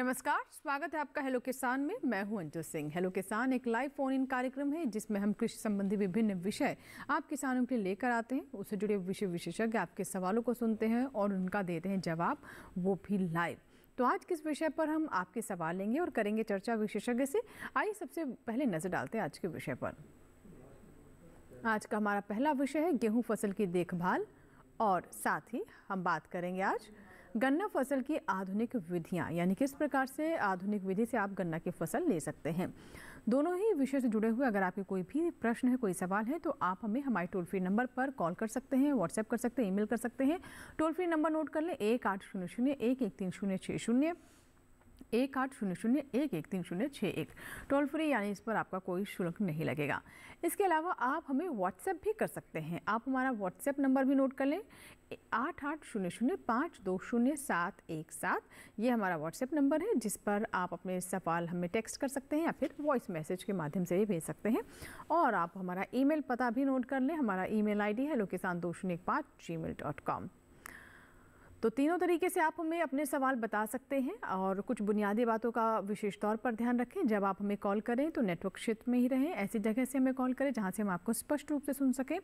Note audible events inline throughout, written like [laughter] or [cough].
नमस्कार स्वागत है आपका हेलो किसान में मैं हूं अंजू सिंह हेलो किसान एक लाइव फोन इन कार्यक्रम है जिसमें हम कृषि संबंधी विभिन्न विषय आप किसानों के लिए लेकर आते हैं उससे जुड़े विषय विशेषज्ञ आपके सवालों को सुनते हैं और उनका देते हैं जवाब वो भी लाइव तो आज किस विषय पर हम आपके सवाल लेंगे और करेंगे चर्चा विशेषज्ञ से आइए सबसे पहले नजर डालते हैं आज के विषय पर आज का हमारा पहला विषय है गेहूँ फसल की देखभाल और साथ ही हम बात करेंगे आज गन्ना फसल की आधुनिक विधियां यानी किस प्रकार से आधुनिक विधि से आप गन्ना की फसल ले सकते हैं दोनों ही विषय से जुड़े हुए अगर आपके कोई भी प्रश्न है कोई सवाल है तो आप हमें हमारे टोल फ्री नंबर पर कॉल कर सकते हैं व्हाट्सएप कर सकते हैं ईमेल कर सकते हैं टोल फ्री नंबर नोट कर लें एक आठ शून्य शून्य एक एक तीन शून्य छः शून्य एक आठ शून्य शून्य एक एक तीन शून्य छः एक टोल फ्री यानी इस पर आपका कोई शुल्क नहीं लगेगा इसके अलावा आप हमें व्हाट्सएप भी कर सकते हैं आप हमारा व्हाट्सएप नंबर भी नोट कर लें आठ आठ शून्य शून्य पाँच दो शून्य सात एक सात ये हमारा व्हाट्सएप नंबर है जिस पर आप अपने सवाल हमें टेक्स्ट कर सकते हैं या फिर वॉइस मैसेज के माध्यम से भी भेज सकते हैं और आप हमारा ईमेल पता भी नोट कर लें हमारा ईमेल आईडी है लोकेसान दो शून्य एक पाँच जी मेल डॉट कॉम तो तीनों तरीके से आप हमें अपने सवाल बता सकते हैं और कुछ बुनियादी बातों का विशेष तौर पर ध्यान रखें जब आप हमें कॉल करें तो नेटवर्क क्षेत्र में ही रहें ऐसी जगह से हमें कॉल करें जहां से हम आपको स्पष्ट रूप से सुन सकें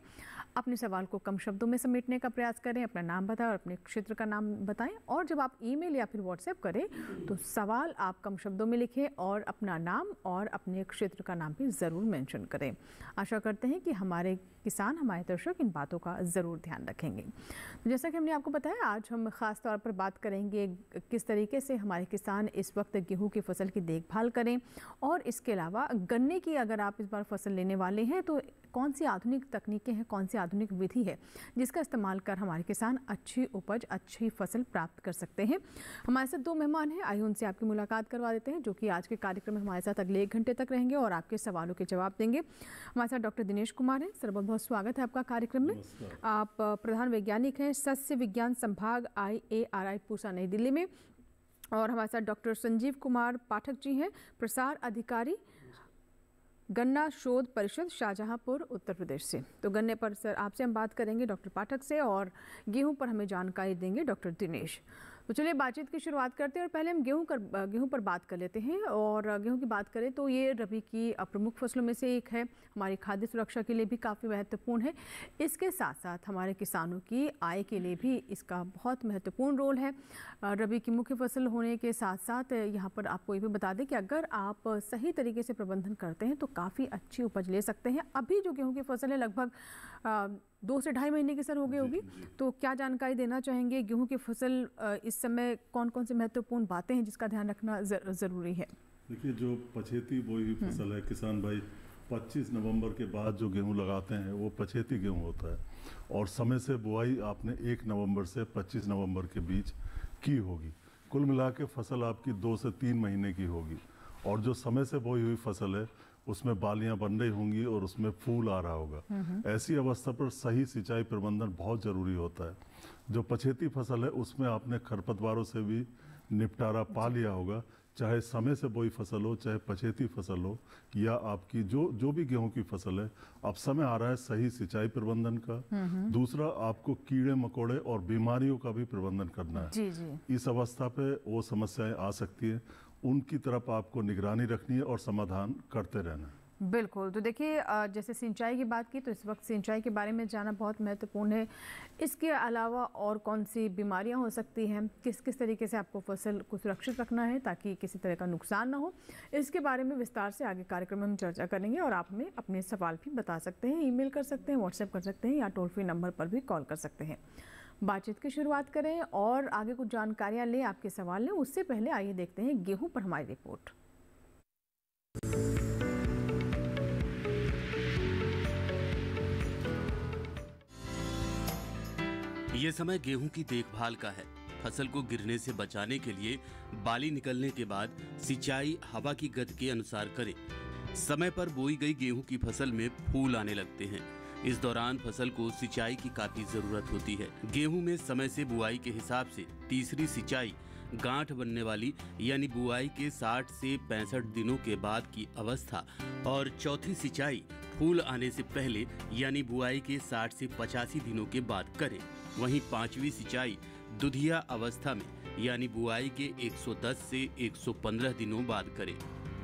अपने सवाल को कम शब्दों में समेटने का प्रयास करें अपना नाम बताएं और अपने क्षेत्र का नाम बताएँ और जब आप ई या फिर व्हाट्सएप करें तो सवाल आप कम शब्दों में लिखें और अपना नाम और अपने क्षेत्र का नाम भी ज़रूर मैंशन करें आशा करते हैं कि हमारे किसान हमारे दर्शक इन बातों का ज़रूर ध्यान रखेंगे तो जैसा कि हमने आपको बताया आज हम हम ख़ास तौर पर बात करेंगे किस तरीके से हमारे किसान इस वक्त गेहूं की फसल की देखभाल करें और इसके अलावा गन्ने की अगर आप इस बार फसल लेने वाले हैं तो कौन सी आधुनिक तकनीकें हैं कौन सी आधुनिक विधि है जिसका इस्तेमाल कर हमारे किसान अच्छी उपज अच्छी फसल प्राप्त कर सकते हैं हमारे साथ दो मेहमान हैं आइए उनसे आपकी मुलाकात करवा देते हैं जो कि आज के कार्यक्रम में हमारे साथ अगले एक घंटे तक रहेंगे और आपके सवालों के जवाब देंगे हमारे साथ डॉक्टर दिनेश कुमार हैं सर बहुत बहुत स्वागत है आपका कार्यक्रम में आप प्रधान वैज्ञानिक हैं सस्य विज्ञान संभाग आई ए आर आई पूसा नई दिल्ली में और हमारे साथ डॉक्टर संजीव कुमार पाठक जी हैं प्रसार अधिकारी गन्ना शोध परिषद शाहजहांपुर उत्तर प्रदेश से तो गन्ने पर सर आपसे हम बात करेंगे डॉक्टर पाठक से और गेहूं पर हमें जानकारी देंगे डॉक्टर दिनेश तो चलिए बातचीत की शुरुआत करते हैं और पहले हम गेहूं कर गेहूं पर बात कर लेते हैं और गेहूं की बात करें तो ये रबी की प्रमुख फसलों में से एक है हमारी खाद्य सुरक्षा के लिए भी काफ़ी महत्वपूर्ण है इसके साथ साथ हमारे किसानों की आय के लिए भी इसका बहुत महत्वपूर्ण रोल है रबी की मुख्य फसल होने के साथ साथ यहाँ पर आपको ये भी बता दें कि अगर आप सही तरीके से प्रबंधन करते हैं तो काफ़ी अच्छी उपज ले सकते हैं अभी जो गेहूँ की फसल है लगभग दो से ढाई महीने की सर हो गई होगी तो क्या जानकारी देना चाहेंगे गेहूँ की फसल इस इस समय कौन कौन सी महत्वपूर्ण बातें हैं जिसका ध्यान रखना ज़रूरी है देखिए जो पछेती बोई हम्म। फसल है किसान भाई 25 नवंबर के बाद जो गेहूं लगाते हैं वो पछेती गेहूं होता है और समय से बुआई आपने 1 नवंबर से 25 नवंबर के बीच की होगी कुल मिला के फसल आपकी दो से तीन महीने की होगी और जो समय से बोई हुई फसल है उसमें बालियां बन रही होंगी और उसमें फूल आ रहा होगा हम्म, हम्म। ऐसी अवस्था पर सही सिंचाई प्रबंधन बहुत ज़रूरी होता है जो पछेती फसल है उसमें आपने खरपतवारों से भी निपटारा पा लिया होगा चाहे समय से बोई फसल हो चाहे पछेती फसल हो या आपकी जो जो भी गेहूं की फसल है अब समय आ रहा है सही सिंचाई प्रबंधन का हम्म, हम्म। दूसरा आपको कीड़े मकोड़े और बीमारियों का भी प्रबंधन करना है जी जी। इस अवस्था पे वो समस्याएं आ सकती है उनकी तरफ आपको निगरानी रखनी है और समाधान करते रहना है बिल्कुल तो देखिए जैसे सिंचाई की बात की तो इस वक्त सिंचाई के बारे में जाना बहुत महत्वपूर्ण है इसके अलावा और कौन सी बीमारियां हो सकती हैं किस किस तरीके से आपको फसल को सुरक्षित रखना है ताकि किसी तरह का नुकसान ना हो इसके बारे में विस्तार से आगे कार्यक्रम में हम चर्चा करेंगे और आप हमें अपने सवाल भी बता सकते हैं ई कर सकते हैं व्हाट्सएप कर सकते हैं या टोल फ्री नंबर पर भी कॉल कर सकते हैं बातचीत की शुरुआत करें और आगे कुछ जानकारियाँ लें आपके सवाल लें उससे पहले आइए देखते हैं गेहूँ पर हमारी रिपोर्ट ये समय गेहूं की देखभाल का है फसल को गिरने से बचाने के लिए बाली निकलने के बाद सिंचाई हवा की गति के अनुसार करें समय पर बोई गई गेहूं की फसल में फूल आने लगते हैं इस दौरान फसल को सिंचाई की काफी जरूरत होती है गेहूं में समय से बुआई के हिसाब से तीसरी सिंचाई गांठ बनने वाली यानी बुआई के 60 से 65 दिनों के बाद की अवस्था और चौथी सिंचाई फूल आने से पहले यानी बुआई के 60 से 85 दिनों के बाद करें वहीं पांचवी सिंचाई दुधिया अवस्था में यानी बुआई के 110 से 115 दिनों बाद करें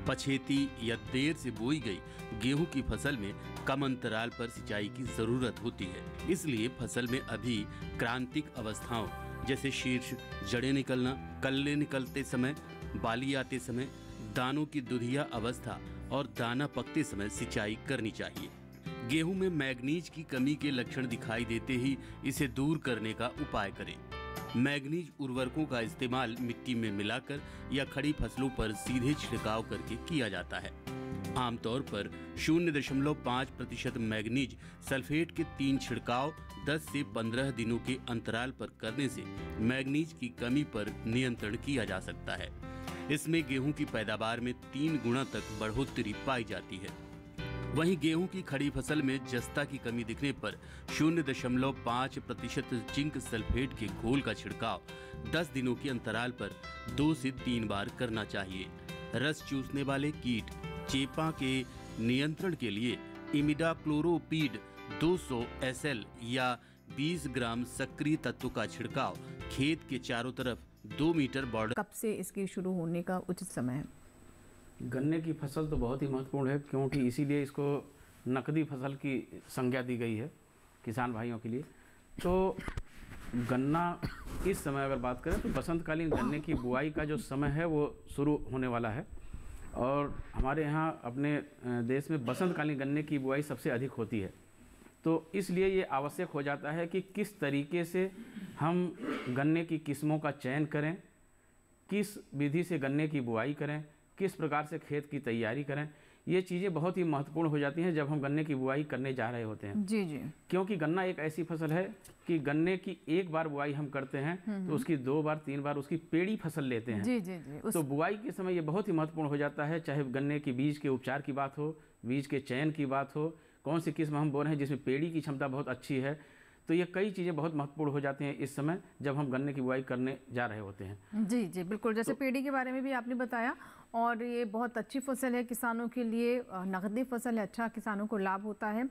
पछेती या देर से बोई गई गेहूं की फसल में कम अंतराल पर सिंचाई की जरूरत होती है इसलिए फसल में अभी क्रांतिक अवस्थाओं जैसे शीर्ष जड़े निकलना कल्ले निकलते समय बाली आते समय दानों की दुधिया अवस्था और दाना पकते समय सिंचाई करनी चाहिए गेहूं में मैग्नीज की कमी के लक्षण दिखाई देते ही इसे दूर करने का उपाय करें मैग्नीज उर्वरकों का इस्तेमाल मिट्टी में मिलाकर या खड़ी फसलों पर सीधे छिड़काव करके किया जाता है आमतौर पर 0.5 प्रतिशत मैग्नीज सल्फेट के तीन छिड़काव 10 से 15 दिनों के अंतराल पर करने से मैग्नीज की कमी पर नियंत्रण किया जा सकता है इसमें गेहूं की पैदावार में तीन गुना तक बढ़ोतरी पाई जाती है वहीं गेहूं की खड़ी फसल में जस्ता की कमी दिखने पर शून्य दशमलव पाँच प्रतिशत जिंक सल्फेट के घोल का छिड़काव 10 दिनों के अंतराल पर दो से तीन बार करना चाहिए रस चूसने वाले कीट चेपा के नियंत्रण के लिए क्लोरोपीड 200 एसएल या 20 ग्राम सक्रिय तत्व का छिड़काव खेत के चारों तरफ दो मीटर बॉर्डर कब से इसके शुरू होने का उचित समय है गन्ने की फसल तो बहुत ही महत्वपूर्ण है क्योंकि इसीलिए इसको नकदी फसल की संज्ञा दी गई है किसान भाइयों के लिए तो गन्ना इस समय अगर बात करें तो बसंतकालीन गन्ने की बुआई का जो समय है वो शुरू होने वाला है और हमारे यहाँ अपने देश में बसंतकालीन गन्ने की बुआई सबसे अधिक होती है तो इसलिए ये आवश्यक हो जाता है कि किस तरीके से हम गन्ने की किस्मों का चयन करें किस विधि से गन्ने की बुआई करें किस प्रकार से खेत की तैयारी करें ये चीज़ें बहुत ही महत्वपूर्ण हो जाती हैं जब हम गन्ने की बुआई करने जा रहे होते हैं जी जी क्योंकि गन्ना एक ऐसी फसल है कि गन्ने की एक बार बुआई हम करते हैं हम्म, हम्म। तो उसकी दो बार तीन बार उसकी पेड़ी फसल लेते हैं जी जी जी उस... तो बुआई के समय ये बहुत ही महत्वपूर्ण हो जाता है चाहे गन्ने के बीज के उपचार की बात हो बीज के चयन की बात हो कौन सी किस्म हम बो रहे हैं जिसमें पेड़ी की क्षमता बहुत अच्छी है तो ये कई चीज़ें बहुत महत्वपूर्ण हो जाती हैं इस समय जब हम गन्ने की बुआई करने जा रहे होते हैं जी जी बिल्कुल जैसे तो, पेड़ी के बारे में भी आपने बताया और ये बहुत अच्छी फसल है किसानों के लिए नकदी फसल है अच्छा किसानों को लाभ होता है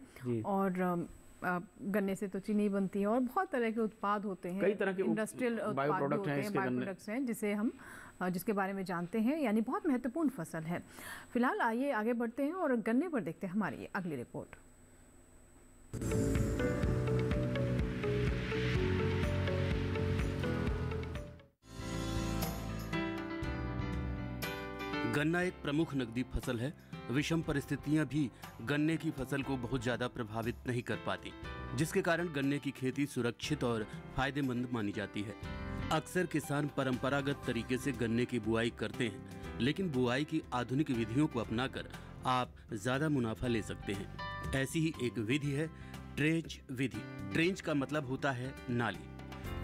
और गन्ने से तो चीनी बनती है और बहुत तरह के उत्पाद होते हैं कई तरह के इंडस्ट्रियल उत्पाद बायो हैं जिसे हम जिसके बारे में जानते हैं यानी बहुत महत्वपूर्ण फसल है फिलहाल आइए आगे बढ़ते हैं और गन्ने पर देखते हैं हमारी अगली रिपोर्ट गन्ना एक प्रमुख नकदी फसल है विषम परिस्थितियां भी गन्ने की फसल को बहुत ज्यादा प्रभावित नहीं कर पाती जिसके कारण गन्ने की खेती सुरक्षित और फायदेमंद मानी जाती है अक्सर किसान परंपरागत तरीके से गन्ने की बुआई करते हैं लेकिन बुआई की आधुनिक विधियों को अपनाकर आप ज्यादा मुनाफा ले सकते हैं ऐसी ही एक विधि है ट्रेंच विधि ट्रेंच का मतलब होता है नाली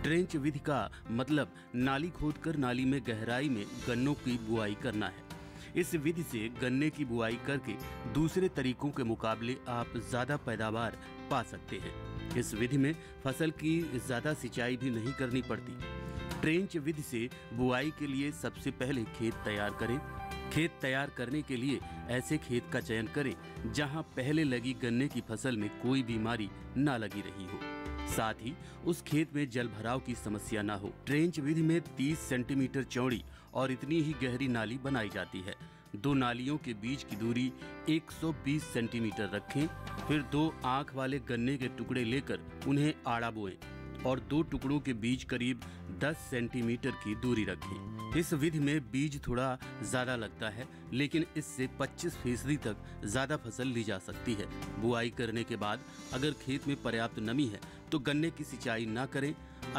ट्रेंच विधि का मतलब नाली खोदकर नाली में गहराई में गन्नों की बुआई करना है इस विधि से गन्ने की बुआई करके दूसरे तरीकों के मुकाबले आप ज़्यादा पैदावार पा सकते हैं इस विधि में फसल की ज़्यादा सिंचाई भी नहीं करनी पड़ती ट्रेंच विधि से बुआई के लिए सबसे पहले खेत तैयार करें खेत तैयार करने के लिए ऐसे खेत का चयन करें जहां पहले लगी गन्ने की फसल में कोई बीमारी ना लगी रही हो साथ ही उस खेत में जल भराव की समस्या न हो ट्रेंच विधि में 30 सेंटीमीटर चौड़ी और इतनी ही गहरी नाली बनाई जाती है दो नालियों के बीच की दूरी 120 सेंटीमीटर रखें फिर दो आंख वाले गन्ने के टुकड़े लेकर उन्हें आड़ा बोएं और दो टुकड़ों के बीच करीब 10 सेंटीमीटर की दूरी रखें इस विधि में बीज थोड़ा ज़्यादा लगता है लेकिन इससे 25 फीसदी तक ज़्यादा फसल ली जा सकती है बुआई करने के बाद अगर खेत में पर्याप्त नमी है तो गन्ने की सिंचाई ना करें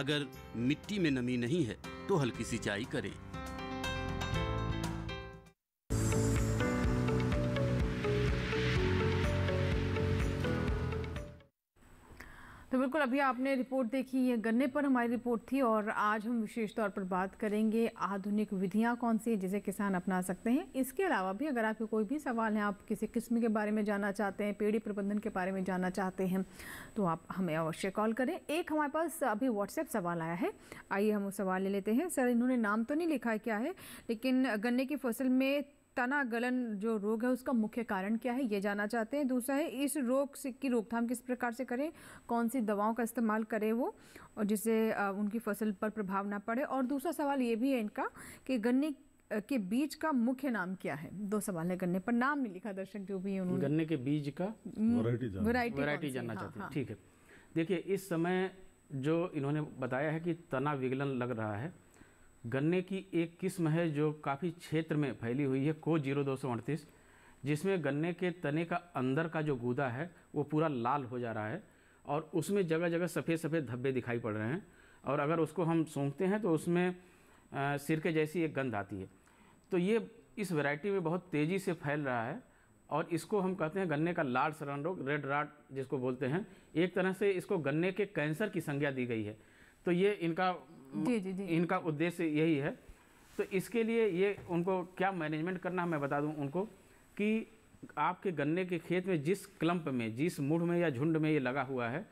अगर मिट्टी में नमी नहीं है तो हल्की सिंचाई करें तो बिल्कुल अभी आपने रिपोर्ट देखी ये गन्ने पर हमारी रिपोर्ट थी और आज हम विशेष तौर पर बात करेंगे आधुनिक विधियां कौन सी जिसे किसान अपना सकते हैं इसके अलावा भी अगर आपके कोई भी सवाल हैं आप किसी किस्म के बारे में जानना चाहते हैं पेड़ी प्रबंधन के बारे में जानना चाहते हैं तो आप हमें अवश्य कॉल करें एक हमारे पास अभी व्हाट्सएप सवाल आया है आइए हम वो सवाल ले लेते हैं सर इन्होंने नाम तो नहीं लिखा क्या है लेकिन गन्ने की फसल में तना गलन जो रोग है उसका मुख्य कारण क्या है ये जानना चाहते हैं दूसरा है इस रोग से की रोकथाम किस प्रकार से करें कौन सी दवाओं का इस्तेमाल करें वो और जिससे उनकी फसल पर प्रभाव ना पड़े और दूसरा सवाल ये भी है इनका कि गन्ने के बीज का मुख्य नाम क्या है दो सवाल है गन्ने पर नाम नहीं लिखा दर्शक जो भी उन्होंने गन्ने के बीज का हम्म, वैरायटी जानना हाँ, चाहते हैं हाँ। ठीक है देखिए इस समय जो इन्होंने बताया है कि तना विगलन लग रहा है गन्ने की एक किस्म है जो काफ़ी क्षेत्र में फैली हुई है को जीरो दो सौ अड़तीस जिसमें गन्ने के तने का अंदर का जो गूदा है वो पूरा लाल हो जा रहा है और उसमें जगह जगह सफ़ेद सफ़ेद धब्बे दिखाई पड़ रहे हैं और अगर उसको हम सूंघते हैं तो उसमें सिर के जैसी एक गंध आती है तो ये इस वैरायटी में बहुत तेज़ी से फैल रहा है और इसको हम कहते हैं गन्ने का लाल सरण रोग रेड राट जिसको बोलते हैं एक तरह से इसको गन्ने के कैंसर की संज्ञा दी गई है तो ये इनका जी जी जी इनका उद्देश्य यही है तो इसके लिए ये उनको क्या मैनेजमेंट करना है मैं बता दूं उनको कि आपके गन्ने के खेत में जिस क्लम्प में जिस मुढ़ में या झुंड में ये लगा हुआ है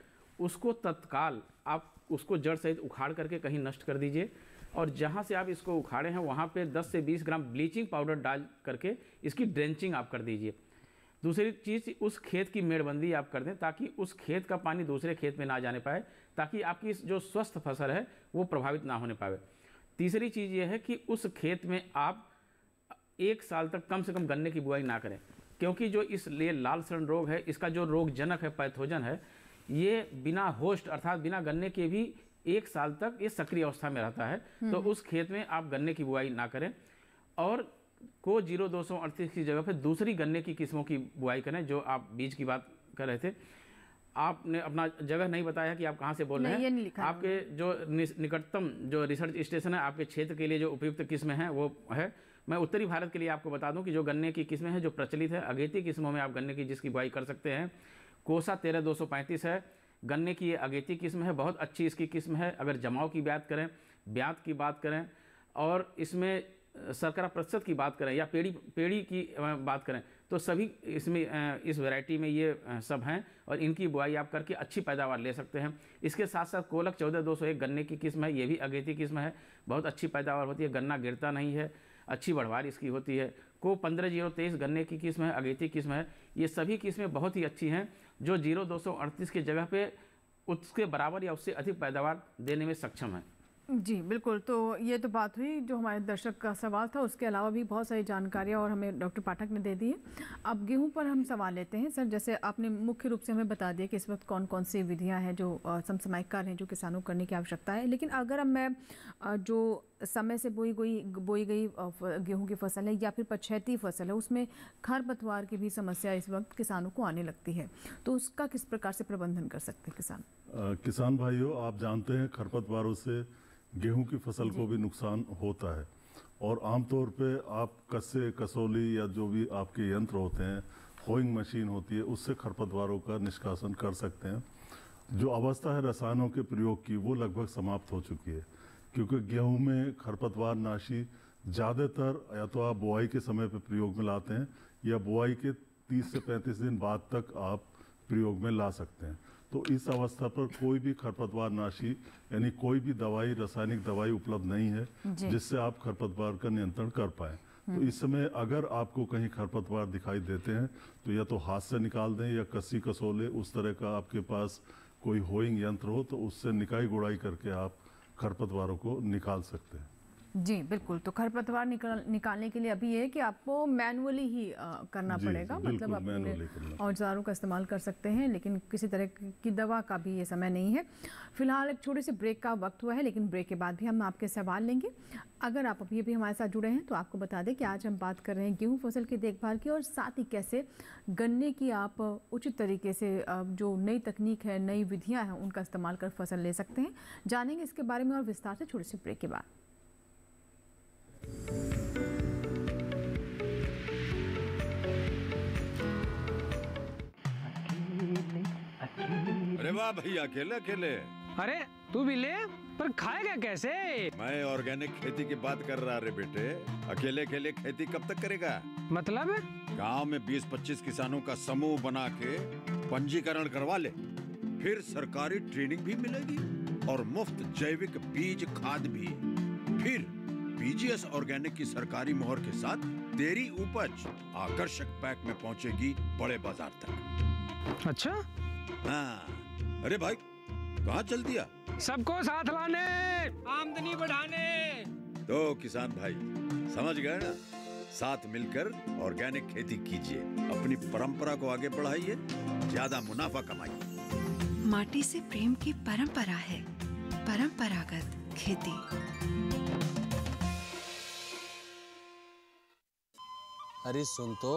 उसको तत्काल आप उसको जड़ सहित उखाड़ करके कहीं नष्ट कर दीजिए और जहाँ से आप इसको उखाड़े हैं वहाँ पे 10 से 20 ग्राम ब्लीचिंग पाउडर डाल करके इसकी ड्रेंचिंग आप कर दीजिए दूसरी चीज़ उस खेत की मेड़बंदी आप कर दें ताकि उस खेत का पानी दूसरे खेत में ना जाने पाए ताकि आपकी जो स्वस्थ फसल है वो प्रभावित ना होने पाए तीसरी चीज़ ये है कि उस खेत में आप एक साल तक कम से कम गन्ने की बुआई ना करें क्योंकि जो इस लिए लाल सरण रोग है इसका जो रोग जनक है पैथोजन है ये बिना होस्ट अर्थात बिना गन्ने के भी एक साल तक ये सक्रिय अवस्था में रहता है हम्म। तो उस खेत में आप गन्ने की बुआई ना करें और को जीरो दो सौ अड़तीस की जगह पर दूसरी गन्ने की किस्मों की बुआई करें जो आप बीज की बात कर रहे थे आपने अपना जगह नहीं बताया कि आप कहाँ से बोल रहे हैं आपके जो निकटतम जो रिसर्च स्टेशन है आपके क्षेत्र के लिए जो उपयुक्त किस्म है वो है मैं उत्तरी भारत के लिए आपको बता दूं कि जो गन्ने की किस्में हैं जो प्रचलित है अगेती किस्मों में आप गन्ने की जिसकी बुआई कर सकते हैं कोसा तेरह दो है गन्ने की ये अगेती किस्म है बहुत अच्छी इसकी किस्म है अगर जमाव की बात करें ब्यात की बात करें और इसमें सरकार प्रतिशत की बात करें या पेड़ी पेड़ी की बात करें तो सभी इसमें इस वैरायटी में ये सब हैं और इनकी बुआई आप करके अच्छी पैदावार ले सकते हैं इसके साथ साथ कोलक चौदह दो सौ एक गन्ने की किस्म है ये भी अगेती किस्म है बहुत अच्छी पैदावार होती है गन्ना गिरता नहीं है अच्छी बढ़वार इसकी होती है को पंद्रह जीरो तेईस गन्ने की किस्म है अगेती किस्म है ये सभी किस्में बहुत ही अच्छी हैं जो जीरो दो सौ अड़तीस की जगह पर उसके बराबर या उससे अधिक पैदावार देने में सक्षम है जी बिल्कुल तो ये तो बात हुई जो हमारे दर्शक का सवाल था उसके अलावा भी बहुत सारी जानकारियाँ और हमें डॉक्टर पाठक ने दे दी है अब गेहूं पर हम सवाल लेते हैं सर जैसे आपने मुख्य रूप से हमें बता दिया कि इस वक्त कौन कौन सी विधियां हैं जो समसामयिक कार्य हैं जो किसानों को करने की आवश्यकता है लेकिन अगर अब मैं जो समय से बोई गई बोई गई गेहूँ की फसल है या फिर पछैती फसल है उसमें खरपतवार की भी समस्या इस वक्त किसानों को आने लगती है तो उसका किस प्रकार से प्रबंधन कर सकते हैं किसान किसान भाइयों आप जानते हैं खरपतवारों से गेहूं की फसल को भी नुकसान होता है और आमतौर पे आप कस्से कसौली या जो भी आपके यंत्र होते हैं होइंग मशीन होती है उससे खरपतवारों का निष्कासन कर सकते हैं जो अवस्था है रसायनों के प्रयोग की वो लगभग समाप्त हो चुकी है क्योंकि गेहूं में खरपतवार नाशी ज़्यादातर या तो आप बुआई के समय पर प्रयोग में लाते हैं या बुआई के 30 से 35 दिन बाद तक आप प्रयोग में ला सकते हैं तो इस अवस्था पर कोई भी खरपतवार नाशी यानी कोई भी दवाई रासायनिक दवाई उपलब्ध नहीं है जिससे आप खरपतवार का नियंत्रण कर पाए तो हम्म। इस समय अगर आपको कहीं खरपतवार दिखाई देते हैं तो या तो हाथ से निकाल दें या कसी कसोले उस तरह का आपके पास कोई होइंग यंत्र हो तो उससे निकाई गुड़ाई करके आप खरपतवारों को निकाल सकते हैं जी बिल्कुल तो खरपतवार निकल निकालने के लिए अभी ये है कि आपको मैनुअली ही मतलब आ, करना पड़ेगा मतलब आप अपने औजारों का इस्तेमाल कर सकते हैं लेकिन किसी तरह की दवा का भी ये समय नहीं है फिलहाल एक छोटे से ब्रेक का वक्त हुआ है लेकिन ब्रेक के बाद भी हम आपके सवाल लेंगे अगर आप अभी अभी हमारे साथ जुड़े हैं तो आपको बता दें कि आज हम बात कर रहे हैं गेहूँ फसल की देखभाल की और साथ ही कैसे गन्ने की आप उचित तरीके से जो नई तकनीक है नई विधियाँ हैं उनका इस्तेमाल कर फसल ले सकते हैं जानेंगे इसके बारे में और विस्तार से छोटे से ब्रेक के बाद अरे वाह भैया अकेले अकेले अरे तू भी ले पर खाएगा कैसे मैं ऑर्गेनिक खेती की बात कर रहा रे बेटे अकेले अकेले खेती कब तक करेगा मतलब गांव में 20-25 किसानों का समूह बना के पंजीकरण करवा ले फिर सरकारी ट्रेनिंग भी मिलेगी और मुफ्त जैविक बीज खाद भी फिर पीजीएस ऑर्गेनिक की सरकारी मोहर के साथ तेरी उपज आकर्षक पैक में पहुंचेगी बड़े बाजार तक अच्छा हाँ अरे भाई कहा चल दिया सबको साथ लाने आमदनी बढ़ाने तो किसान भाई समझ गए ना साथ मिलकर ऑर्गेनिक खेती कीजिए अपनी परंपरा को आगे बढ़ाइए ज्यादा मुनाफा कमाइए माटी से प्रेम की परंपरा है परंपरागत खेती अरे सुन तो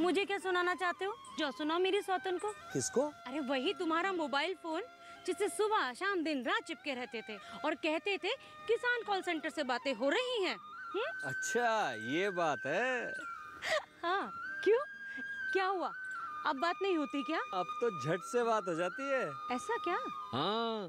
मुझे क्या सुनाना चाहते हो जो सुनाओ मेरी सौतन को किसको अरे वही तुम्हारा मोबाइल फोन जिससे सुबह शाम दिन रात चिपके रहते थे और कहते थे किसान कॉल सेंटर से बातें हो रही हैं हुँ? अच्छा ये बात है हाँ क्यों क्या हुआ अब बात नहीं होती क्या अब तो झट से बात हो जाती है ऐसा क्या हाँ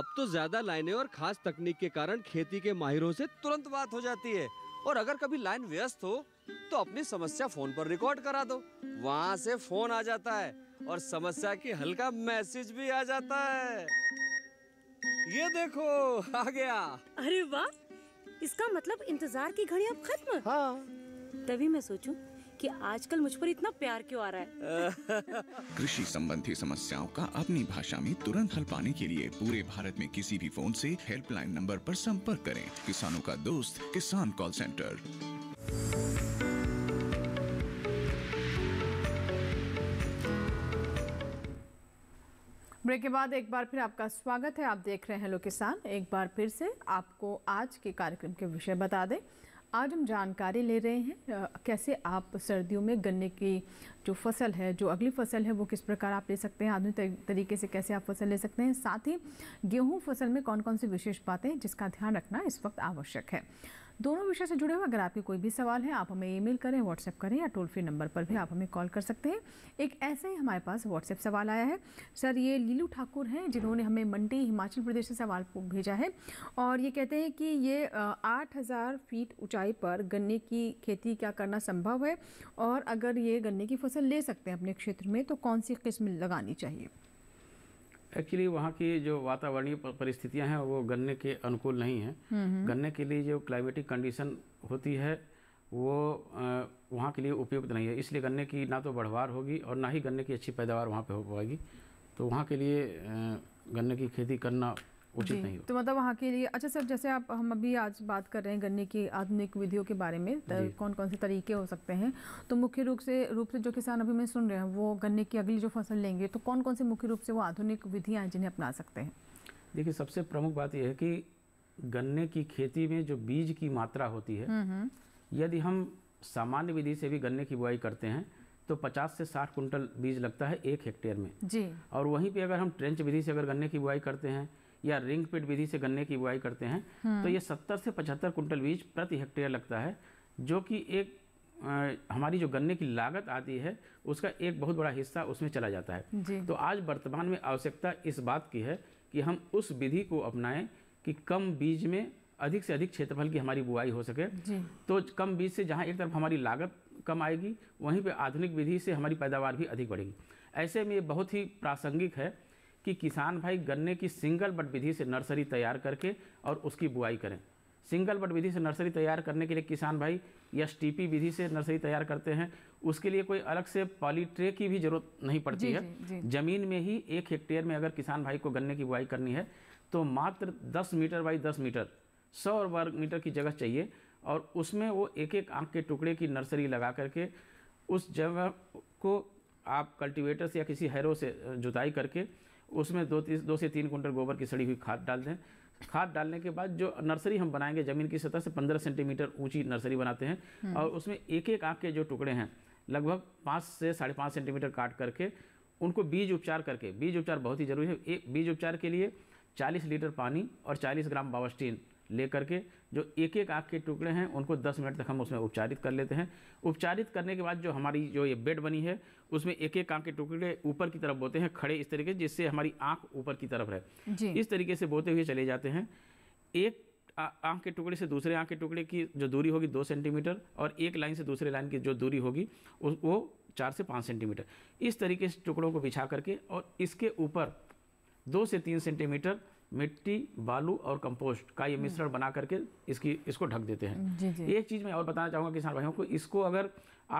अब तो ज्यादा लाइनें और खास तकनीक के कारण खेती के माहिरों से तुरंत बात हो जाती है और अगर कभी लाइन व्यस्त हो तो अपनी समस्या फोन पर रिकॉर्ड करा दो वहां से फोन आ जाता है और समस्या की हल्का मैसेज भी आ जाता है ये देखो आ गया अरे वाह इसका मतलब इंतजार की घड़ी अब खत्म हाँ तभी मैं सोचूं कि आजकल मुझ पर इतना प्यार क्यों आ रहा है [laughs] कृषि संबंधी समस्याओं का अपनी भाषा में तुरंत हल पाने के लिए पूरे भारत में किसी भी फोन से हेल्पलाइन नंबर पर संपर्क करें किसानों का दोस्त किसान कॉल सेंटर ब्रेक के बाद एक बार फिर आपका स्वागत है आप देख रहे हैं लो किसान एक बार फिर से आपको आज के कार्यक्रम के विषय बता दें आज हम जानकारी ले रहे हैं कैसे आप सर्दियों में गन्ने की जो फसल है जो अगली फसल है वो किस प्रकार आप ले सकते हैं आधुनिक तरीके से कैसे आप फसल ले सकते हैं साथ ही गेहूं फसल में कौन कौन सी विशेष बातें जिसका ध्यान रखना इस वक्त आवश्यक है दोनों विषय से जुड़े हुए अगर आपके कोई भी सवाल है आप हमें ईमेल करें व्हाट्सएप करें या टोल फ्री नंबर पर भी आप हमें कॉल कर सकते हैं एक ऐसे ही हमारे पास व्हाट्सएप सवाल आया है सर ये लीलू ठाकुर हैं जिन्होंने हमें मंडी हिमाचल प्रदेश से सवाल भेजा है और ये कहते हैं कि ये आठ फीट ऊँचाई पर गन्ने की खेती क्या करना संभव है और अगर ये गन्ने की फसल ले सकते हैं अपने क्षेत्र में तो कौन सी किस्म लगानी चाहिए एक्चुअली वहाँ की जो वातावरणीय परिस्थितियाँ हैं वो गन्ने के अनुकूल नहीं हैं हम्म, हम्म। गन्ने के लिए जो क्लाइमेटिक कंडीशन होती है वो वहाँ के लिए उपयुक्त नहीं है इसलिए गन्ने की ना तो बढ़वार होगी और ना ही गन्ने की अच्छी पैदावार वहाँ पे हो पाएगी तो वहाँ के लिए गन्ने की खेती करना उचित नहीं तो मतलब वहाँ के लिए अच्छा सर जैसे आप हम अभी आज बात कर रहे हैं गन्ने की आधुनिक विधियों के बारे में तो कौन कौन से तरीके हो सकते हैं तो मुख्य रूप से रूप से जो किसान अभी मैं सुन रहे हैं वो गन्ने की अगली जो फसल लेंगे तो कौन कौन से मुख्य रूप से वो आधुनिक विधियाँ जिन्हें अपना सकते हैं देखिए सबसे प्रमुख बात यह है कि गन्ने की खेती में जो बीज की मात्रा होती है हम्म, हम्म। यदि हम सामान्य विधि से भी गन्ने की बुआई करते हैं तो 50 से 60 कुंटल बीज लगता है एक हेक्टेयर में जी और वहीं पे अगर हम ट्रेंच विधि से अगर गन्ने की बुआई करते हैं या रिंग पिट विधि से गन्ने की बुआई करते हैं हम्म। तो ये सत्तर से पचहत्तर कुंटल बीज प्रति हेक्टेयर लगता है जो कि एक आ, हमारी जो गन्ने की लागत आती है उसका एक बहुत बड़ा हिस्सा उसमें चला जाता है तो आज वर्तमान में आवश्यकता इस बात की है कि हम उस विधि को अपनाएं कि कम बीज में अधिक से अधिक क्षेत्रफल की हमारी बुआई हो सके तो कम बीज से जहाँ एक तरफ हमारी लागत कम आएगी वहीं पे आधुनिक विधि से हमारी पैदावार भी अधिक बढ़ेगी ऐसे में ये बहुत ही प्रासंगिक है कि किसान भाई गन्ने की सिंगल बट विधि से नर्सरी तैयार करके और उसकी बुआई करें सिंगल बट विधि से नर्सरी तैयार करने के लिए किसान भाई एस विधि से नर्सरी तैयार करते हैं उसके लिए कोई अलग से पॉलीट्रे की भी जरूरत नहीं पड़ती जी, है जी, जी। जमीन में ही एक हेक्टेयर में अगर किसान भाई को गन्ने की बुआई करनी है तो मात्र 10 मीटर बाई 10 मीटर 100 वर्ग मीटर की जगह चाहिए और उसमें वो एक एक आँख के टुकड़े की नर्सरी लगा करके उस जगह को आप कल्टीवेटर से या किसी हैरो से जुताई करके उसमें दो तीन दो से तीन कुंटल गोबर की सड़ी हुई खाद डाल दें खाद डालने के बाद जो नर्सरी हम बनाएंगे ज़मीन की सतह से पंद्रह सेंटीमीटर ऊंची नर्सरी बनाते हैं हम्म। और उसमें एक एक आँख के जो टुकड़े हैं लगभग पाँच से साढ़े पाँच सेंटीमीटर काट करके उनको बीज उपचार करके बीज उपचार बहुत ही ज़रूरी है एक बीज उपचार के लिए 40 लीटर पानी और 40 ग्राम बावस्टीन ले करके जो एक एक आँख के टुकड़े हैं उनको 10 मिनट तक हम उसमें उपचारित कर लेते हैं उपचारित करने के बाद जो हमारी जो ये बेड बनी है उसमें एक एक आँख के टुकड़े ऊपर की तरफ बोते हैं खड़े इस तरीके जिससे हमारी आँख ऊपर की तरफ रहे इस तरीके से बोते हुए चले जाते हैं एक आँख के टुकड़े से दूसरे आँख के टुकड़े की जो दूरी होगी दो सेंटीमीटर और एक लाइन से दूसरे लाइन की जो दूरी होगी वो चार से पाँच सेंटीमीटर इस तरीके से टुकड़ों को बिछा करके और इसके ऊपर दो से तीन सेंटीमीटर मिट्टी बालू और कंपोस्ट का ये हम्म। मिश्रण बना करके इसकी इसको ढक देते हैं जी जी। एक चीज़ मैं और बताना चाहूँगा किसान भाइयों को इसको अगर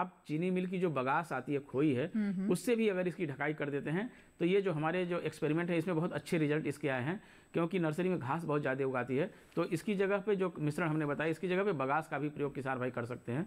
आप चीनी मिल की जो बगास आती है खोई है हम्म, हम्म। उससे भी अगर इसकी ढकाई कर देते हैं तो ये जो हमारे जो एक्सपेरिमेंट है इसमें बहुत अच्छे रिजल्ट इसके आए हैं क्योंकि नर्सरी में घास बहुत ज़्यादा उगाती है तो इसकी जगह पर जो मिश्रण हमने बताया इसकी जगह पर बगास का भी प्रयोग किसान भाई कर सकते हैं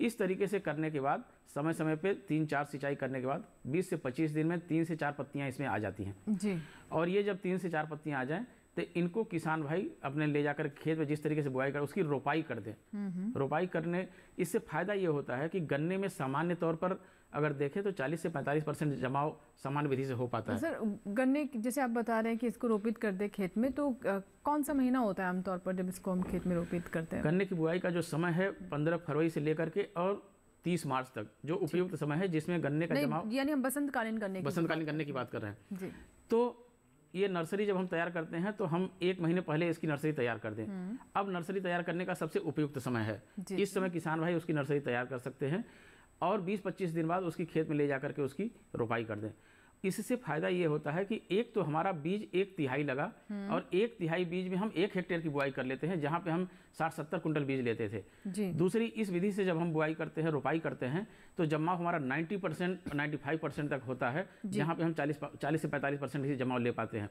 इस तरीके से करने के बाद समय समय पे तीन चार सिंचाई करने के बाद 20 से 25 दिन में तीन से चार पत्तियां इसमें आ जाती हैं जी और ये जब तीन से चार पत्तियां आ जाएं तो इनको किसान भाई अपने ले जाकर खेत में जिस तरीके से बुआई कर उसकी रोपाई कर दें हम्म, हम्म। रोपाई करने इससे फ़ायदा ये होता है कि गन्ने में सामान्य तौर पर अगर देखें तो 40 से 45 परसेंट जमाव समान विधि से हो पाता है सर गन्ने जैसे आप बता रहे हैं कि इसको रोपित कर दे खेत में तो कौन सा महीना होता है आमतौर पर जब इसको हम खेत में रोपित करते हैं गन्ने की बुआई का जो समय है पंद्रह फरवरी से लेकर के और तीस मार्च तक जो उपयुक्त समय है जिसमें गन्ने का जमाव यानी हम बसंतकालीन गन्ने बसंतकालीन गन्ने की बात कर रहे हैं जी तो ये नर्सरी जब हम तैयार करते हैं तो हम एक महीने पहले इसकी नर्सरी तैयार कर दें हम्म। अब नर्सरी तैयार करने का सबसे उपयुक्त समय है इस समय किसान भाई उसकी नर्सरी तैयार कर सकते हैं और 20-25 दिन बाद उसकी खेत में ले जा करके उसकी रोपाई कर दें इससे फायदा ये होता है कि एक तो हमारा बीज एक तिहाई लगा हम्म। और एक तिहाई बीज में हम एक हेक्टेयर की बुआई कर लेते हैं जहाँ पे हम साठ सत्तर कुंटल बीज लेते थे दूसरी इस विधि से जब हम बुआई करते हैं रोपाई करते हैं तो जमाव हमारा 90 परसेंट नाइन्टी तक होता है जहाँ पे हम 40 चालीस से पैंतालीस परसेंट जमाव ले पाते हैं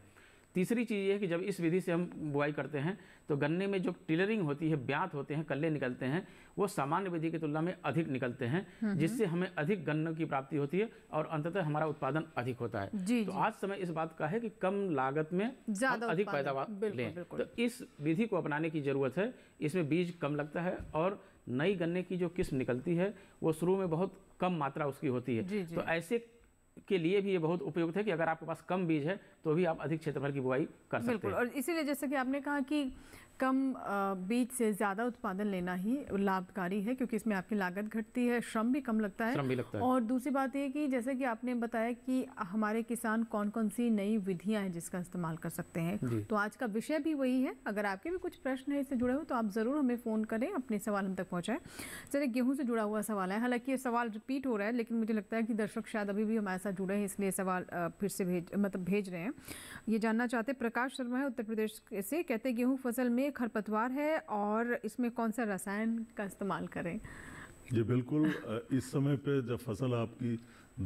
तीसरी चीज़ ये कि जब इस विधि से हम बुआई करते हैं तो गन्ने में जो टिलरिंग होती है ब्यात होते हैं कल्ले निकलते हैं वो सामान्य विधि की तुलना में अधिक निकलते हैं हम्म हम्म। जिससे हमें अधिक गन्नों की प्राप्ति होती है और अंततः हमारा उत्पादन अधिक होता है जी, तो जी। आज समय इस बात का है कि कम लागत में ज्यादा अधिक पैदावार लें तो इस विधि को अपनाने की जरूरत है इसमें बीज कम लगता है और नई गन्ने की जो किस्म निकलती है वो शुरू में बहुत कम मात्रा उसकी होती है तो ऐसे के लिए भी ये बहुत उपयुक्त है कि अगर आपके पास कम बीज है तो भी आप अधिक क्षेत्रफल की बुआई कर सकते हैं बिल्कुल और इसीलिए जैसे कि आपने कहा कि कम बीज से ज़्यादा उत्पादन लेना ही लाभकारी है क्योंकि इसमें आपकी लागत घटती है श्रम भी कम लगता है श्रम भी लगता है और दूसरी बात ये कि जैसे कि आपने बताया कि हमारे किसान कौन कौन सी नई विधियां हैं जिसका इस्तेमाल कर सकते हैं तो आज का विषय भी वही है अगर आपके भी कुछ प्रश्न है इससे जुड़े हुए तो आप ज़रूर हमें फ़ोन करें अपने सवाल हम तक पहुँचाएँ चलिए गेहूँ से जुड़ा हुआ सवाल है हालाँकि ये सवाल रिपीट हो रहा है लेकिन मुझे लगता है कि दर्शक शायद अभी भी हमारे साथ जुड़े हैं इसलिए सवाल फिर से भेज मतलब भेज रहे हैं ये जानना चाहते प्रकाश शर्मा है उत्तर प्रदेश से कहते गेहूँ फसल में खरपतवार है और इसमें कौन सा रसायन का इस्तेमाल करें जी बिल्कुल इस समय पे जब फसल आपकी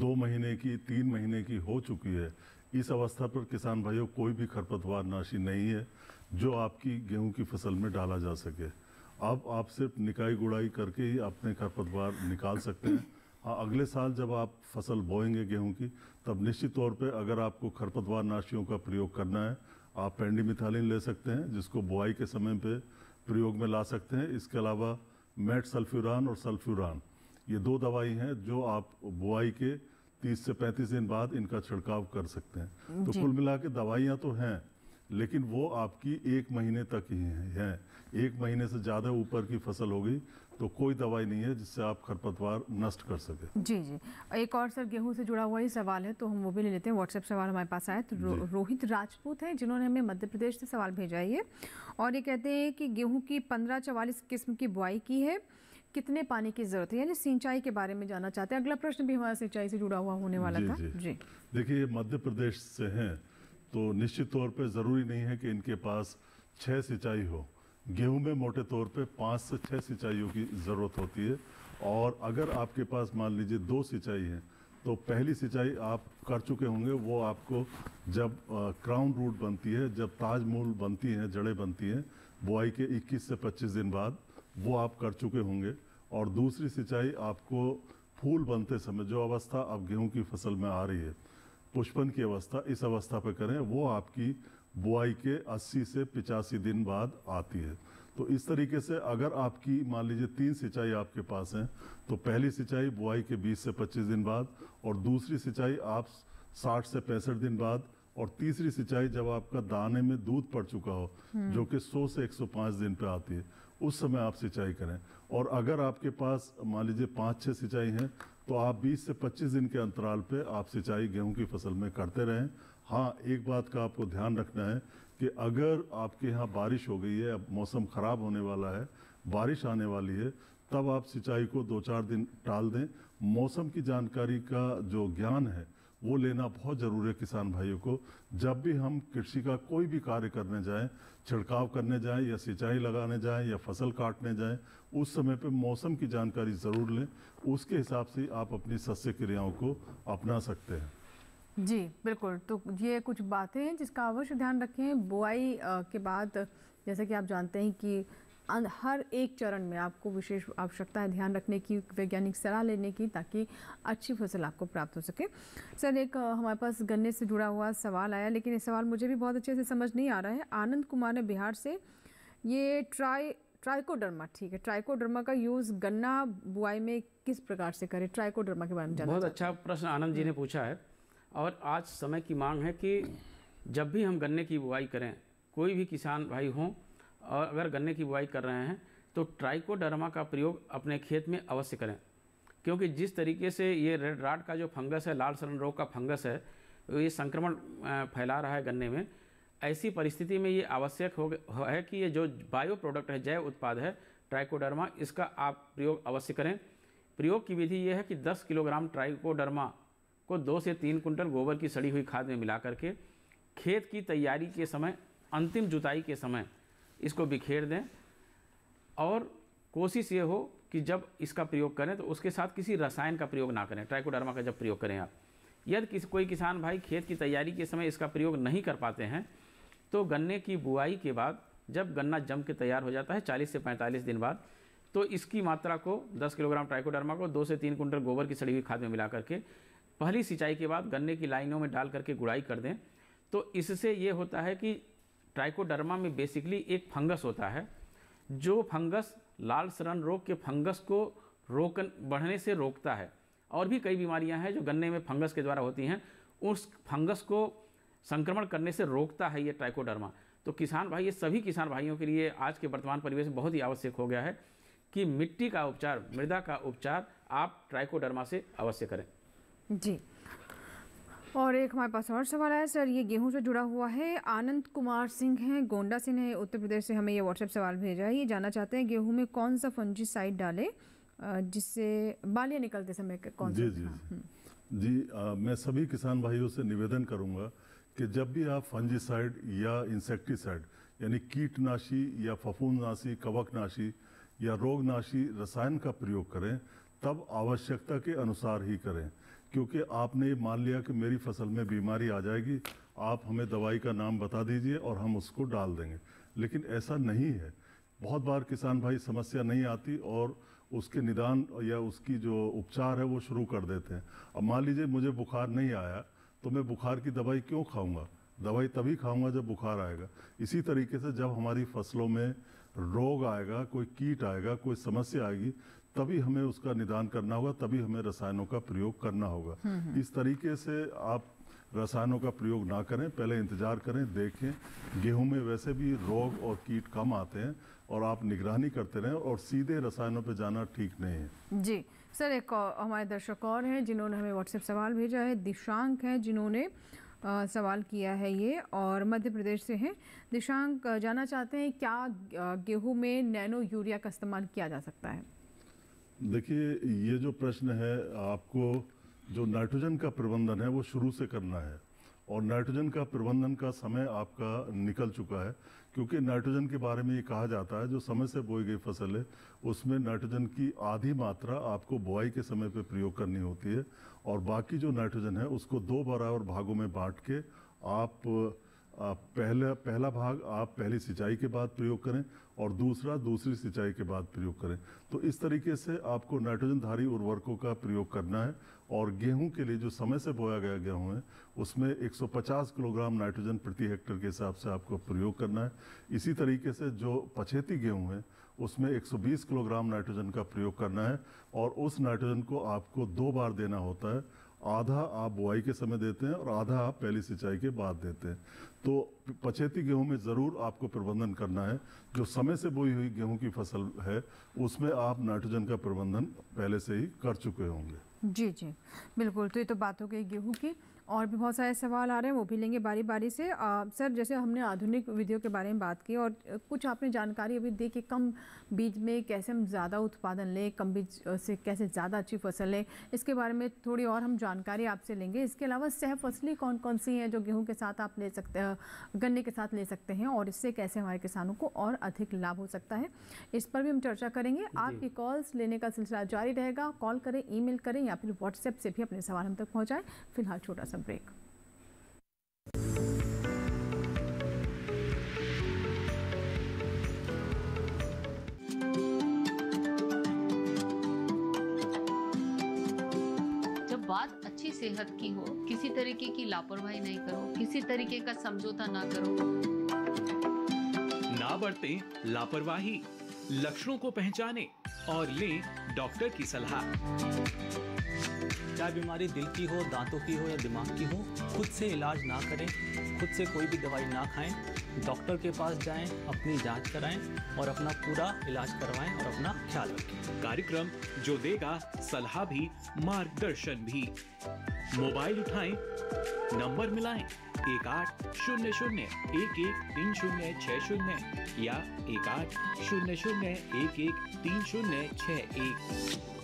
दो महीने की तीन महीने की हो चुकी है इस अवस्था पर किसान भाइयों कोई भी खरपतवार नाशी नहीं है जो आपकी गेहूं की फसल में डाला जा सके अब आप सिर्फ निकाई गुड़ाई करके ही अपने खरपतवार निकाल सकते हैं अगले साल जब आप फसल बोएंगे गेहूं की तब निश्चित तौर पे अगर आपको खरपतवार नाशियों का प्रयोग करना है आप पेंडीमिथालिन ले सकते हैं जिसको बुआई के समय पे प्रयोग में ला सकते हैं इसके अलावा मेट सल्फ्यूरान और सल्फ्यूरान ये दो दवाई हैं जो आप बुआई के 30 से 35 दिन बाद इनका छिड़काव कर सकते हैं तो कुल मिला के दवाइयाँ तो हैं लेकिन वो आपकी एक महीने तक ही हैं एक महीने से ज़्यादा ऊपर की फसल होगी तो कोई दवाई नहीं है जिससे आप खरपतवार नष्ट कर सके जी जी एक और सर गेहूं से जुड़ा हुआ ही सवाल है तो हम वो भी ले लेते हैं व्हाट्सएप सवाल हमारे पास आए तो रो, रोहित राजपूत हैं जिन्होंने हमें मध्य प्रदेश से सवाल भेजा है और ये कहते हैं कि गेहूं की पंद्रह चवालीस किस्म की बुआई की है कितने पानी की जरूरत है यानी सिंचाई के बारे में जानना चाहते हैं अगला प्रश्न भी हमारा सिंचाई से जुड़ा हुआ होने वाला था जी, देखिये मध्य प्रदेश से है तो निश्चित तौर पर ज़रूरी नहीं है कि इनके पास छः सिंचाई हो गेहूं में मोटे तौर पे पाँच से छः सिंचाइयों की ज़रूरत होती है और अगर आपके पास मान लीजिए दो सिंचाई है तो पहली सिंचाई आप कर चुके होंगे वो आपको जब क्राउन रूट बनती है जब ताजमहल बनती हैं जड़ें बनती हैं बुआई के 21 से 25 दिन बाद वो आप कर चुके होंगे और दूसरी सिंचाई आपको फूल बनते समय जो अवस्था अब गेहूँ की फसल में आ रही है पुष्पन की अवस्था इस अवस्था पर करें वो आपकी बुआई के 80 से पिचासी दिन बाद आती है तो इस तरीके से अगर आपकी मान लीजिए तीन सिंचाई आपके पास हैं तो पहली सिंचाई बुआई के 20 से 25 दिन बाद और दूसरी सिंचाई आप 60 से पैंसठ दिन बाद और तीसरी सिंचाई जब आपका दाने में दूध पड़ चुका हो हम्म। जो कि 100 से 105 दिन पे आती है उस समय आप सिंचाई करें और अगर आपके पास मान लीजिए पाँच छः सिंचाई हैं तो आप 20 से 25 दिन के अंतराल पे आप सिंचाई गेहूं की फसल में करते रहें हाँ एक बात का आपको ध्यान रखना है कि अगर आपके यहाँ बारिश हो गई है अब मौसम ख़राब होने वाला है बारिश आने वाली है तब आप सिंचाई को दो चार दिन टाल दें मौसम की जानकारी का जो ज्ञान है वो लेना बहुत ज़रूरी है किसान भाइयों को जब भी हम कृषि का कोई भी कार्य करने जाएं छिड़काव करने जाएं या सिंचाई लगाने जाएं या फसल काटने जाएं उस समय पे मौसम की जानकारी ज़रूर लें उसके हिसाब से आप अपनी सस्य क्रियाओं को अपना सकते हैं जी बिल्कुल तो ये कुछ बातें हैं जिसका अवश्य ध्यान रखें बुआई के बाद जैसे कि आप जानते हैं कि हर एक चरण में आपको विशेष आवश्यकता है ध्यान रखने की वैज्ञानिक सलाह लेने की ताकि अच्छी फसल आपको प्राप्त हो सके सर एक हमारे पास गन्ने से जुड़ा हुआ सवाल आया लेकिन ये सवाल मुझे भी बहुत अच्छे से समझ नहीं आ रहा है आनंद कुमार ने बिहार से ये ट्राई ट्राइकोडर्मा ठीक है ट्राइकोडर्मा का यूज़ गन्ना बुआई में किस प्रकार से करें ट्राइकोडर्मा के बारे में जाना बहुत अच्छा प्रश्न आनंद जी ने पूछा है और आज समय की मांग है कि जब भी हम गन्ने की बुआई करें कोई भी किसान भाई हों और अगर गन्ने की बुआई कर रहे हैं तो ट्राइकोडर्मा का प्रयोग अपने खेत में अवश्य करें क्योंकि जिस तरीके से ये रेड राड का जो फंगस है लाल सरन रोग का फंगस है ये संक्रमण फैला रहा है गन्ने में ऐसी परिस्थिति में ये आवश्यक हो है कि ये जो बायो प्रोडक्ट है जैव उत्पाद है ट्राइकोडर्मा इसका आप प्रयोग अवश्य करें प्रयोग की विधि यह है कि 10 किलोग्राम ट्राइकोडर्मा को दो से तीन कुंटल गोबर की सड़ी हुई खाद में मिला करके खेत की तैयारी के समय अंतिम जुताई के समय इसको बिखेर दें और कोशिश ये हो कि जब इसका प्रयोग करें तो उसके साथ किसी रसायन का प्रयोग ना करें ट्राइकोडर्मा का जब प्रयोग करें आप यदि किस कोई किसान भाई खेत की तैयारी के समय इसका प्रयोग नहीं कर पाते हैं तो गन्ने की बुआई के बाद जब गन्ना जम के तैयार हो जाता है 40 से 45 दिन बाद तो इसकी मात्रा को 10 किलोग्राम ट्राइकोडर्मा को दो से तीन कुंटल गोबर की सड़ी हुई खाद में मिला करके पहली सिंचाई के बाद गन्ने की लाइनों में डाल करके गुड़ाई कर दें तो इससे ये होता है कि ट्राइकोडर्मा में बेसिकली एक फंगस होता है जो फंगस लाल सरन रोग के फंगस को रोक बढ़ने से रोकता है और भी कई बीमारियां हैं जो गन्ने में फंगस के द्वारा होती हैं उस फंगस को संक्रमण करने से रोकता है ये ट्राइकोडर्मा तो किसान भाई ये सभी किसान भाइयों के लिए आज के वर्तमान परिवेश बहुत ही आवश्यक हो गया है कि मिट्टी का उपचार मृदा का उपचार आप ट्राइकोडर्मा से अवश्य करें जी और एक हमारे पास और सवाल है सर ये गेहूं से जुड़ा हुआ है आनंद कुमार सिंह हैं गोंडा से ने उत्तर प्रदेश से हमें ये व्हाट्सएप सवाल भेजा है ये जानना चाहते हैं गेहूं में कौन सा फंजी साइड डाले जिससे बालियाँ निकलते समय कौन जी जी जी, हाँ, हम्म। जी आ, मैं सभी किसान भाइयों से निवेदन करूंगा कि जब भी आप फंजीसाइड या इंसेक्टीसाइड यानी कीटनाशी या फफूंदनाशी कवकनाशी या रोगनाशी रसायन का प्रयोग करें तब आवश्यकता के अनुसार ही करें क्योंकि आपने ये मान लिया कि मेरी फसल में बीमारी आ जाएगी आप हमें दवाई का नाम बता दीजिए और हम उसको डाल देंगे लेकिन ऐसा नहीं है बहुत बार किसान भाई समस्या नहीं आती और उसके निदान या उसकी जो उपचार है वो शुरू कर देते हैं अब मान लीजिए मुझे बुखार नहीं आया तो मैं बुखार की दवाई क्यों खाऊंगा दवाई तभी खाऊंगा जब बुखार आएगा इसी तरीके से जब हमारी फसलों में रोग आएगा कोई कीट आएगा कोई समस्या आएगी तभी हमें उसका निदान करना होगा तभी हमें रसायनों का प्रयोग करना होगा हम्म, हम्म। इस तरीके से आप रसायनों का प्रयोग ना करें पहले इंतज़ार करें देखें गेहूं में वैसे भी रोग और कीट कम आते हैं और आप निगरानी करते रहें और सीधे रसायनों पर जाना ठीक नहीं है जी सर एक हमारे दर्शक और हैं जिन्होंने हमें व्हाट्सएप सवाल भेजा है दिशांक हैं जिन्होंने सवाल किया है ये और मध्य प्रदेश से हैं दिशांक जाना चाहते हैं क्या गेहूं में नैनो यूरिया का इस्तेमाल किया जा सकता है देखिए ये जो प्रश्न है आपको जो नाइट्रोजन का प्रबंधन है वो शुरू से करना है और नाइट्रोजन का प्रबंधन का समय आपका निकल चुका है क्योंकि नाइट्रोजन के बारे में ये कहा जाता है जो समय से बोई गई फसल है उसमें नाइट्रोजन की आधी मात्रा आपको बुआई के समय पर प्रयोग करनी होती है और बाकी जो नाइट्रोजन है उसको दो बराबर भागों में बांट के आप पहला पहला भाग आप पहली सिंचाई के बाद प्रयोग करें और दूसरा दूसरी सिंचाई के बाद प्रयोग करें तो इस तरीके से आपको नाइट्रोजनधारी उर्वरकों का प्रयोग करना है और गेहूं के लिए जो समय से बोया गया गेहूं है उसमें 150 किलोग्राम नाइट्रोजन प्रति हेक्टर के हिसाब से आपको प्रयोग करना है इसी तरीके से जो पछेती गेहूँ है उसमें एक किलोग्राम नाइट्रोजन का प्रयोग करना है और उस नाइट्रोजन को आपको दो बार देना होता है आधा आप बुआई के समय देते हैं और आधा आप पहली सिंचाई के बाद देते हैं तो पछेती गेहूं में ज़रूर आपको प्रबंधन करना है जो समय से बोई हुई गेहूं की फसल है उसमें आप नाइट्रोजन का प्रबंधन पहले से ही कर चुके होंगे जी जी बिल्कुल तो ये तो बात हो गई गेहूँ की और भी बहुत सारे सवाल आ रहे हैं वो भी लेंगे बारी बारी से आ, सर जैसे हमने आधुनिक विधियों के बारे में बात की और कुछ आपने जानकारी अभी दी कि कम बीज में कैसे हम ज़्यादा उत्पादन लें कम बीज से कैसे ज़्यादा अच्छी फसल लें इसके बारे में थोड़ी और हम जानकारी आपसे लेंगे इसके अलावा सह फसलें कौन कौन सी हैं जो गेहूँ के साथ आप ले सकते गन्ने के साथ ले सकते हैं और इससे कैसे हमारे किसानों को और अधिक लाभ हो सकता है इस पर भी हम चर्चा करेंगे आपकी कॉल्स लेने का सिलसिला जारी रहेगा कॉल करें ई करें या फिर व्हाट्सएप से भी अपने सवाल हम तक पहुँचाएँ फिलहाल छोटा सा break. जब बात अच्छी सेहत की हो किसी तरीके की लापरवाही नहीं करो किसी तरीके का समझौता ना करो ना बढ़ते लापरवाही लक्षणों को पहचाने और लें डॉक्टर की सलाह चाहे बीमारी दिल की हो दांतों की हो या दिमाग की हो खुद से इलाज ना करें खुद से कोई भी दवाई ना खाएं डॉक्टर के पास जाएं अपनी जांच कराएं और अपना पूरा इलाज करवाएं और अपना ख्याल रखें कार्यक्रम जो देगा सलाह भी मार्गदर्शन भी मोबाइल उठाएं नंबर मिलाएं एक आठ शून्य शून्य एक एक तीन शून्य छः शून्य या एक आठ शून्य शून्य एक एक तीन शून्य छः एक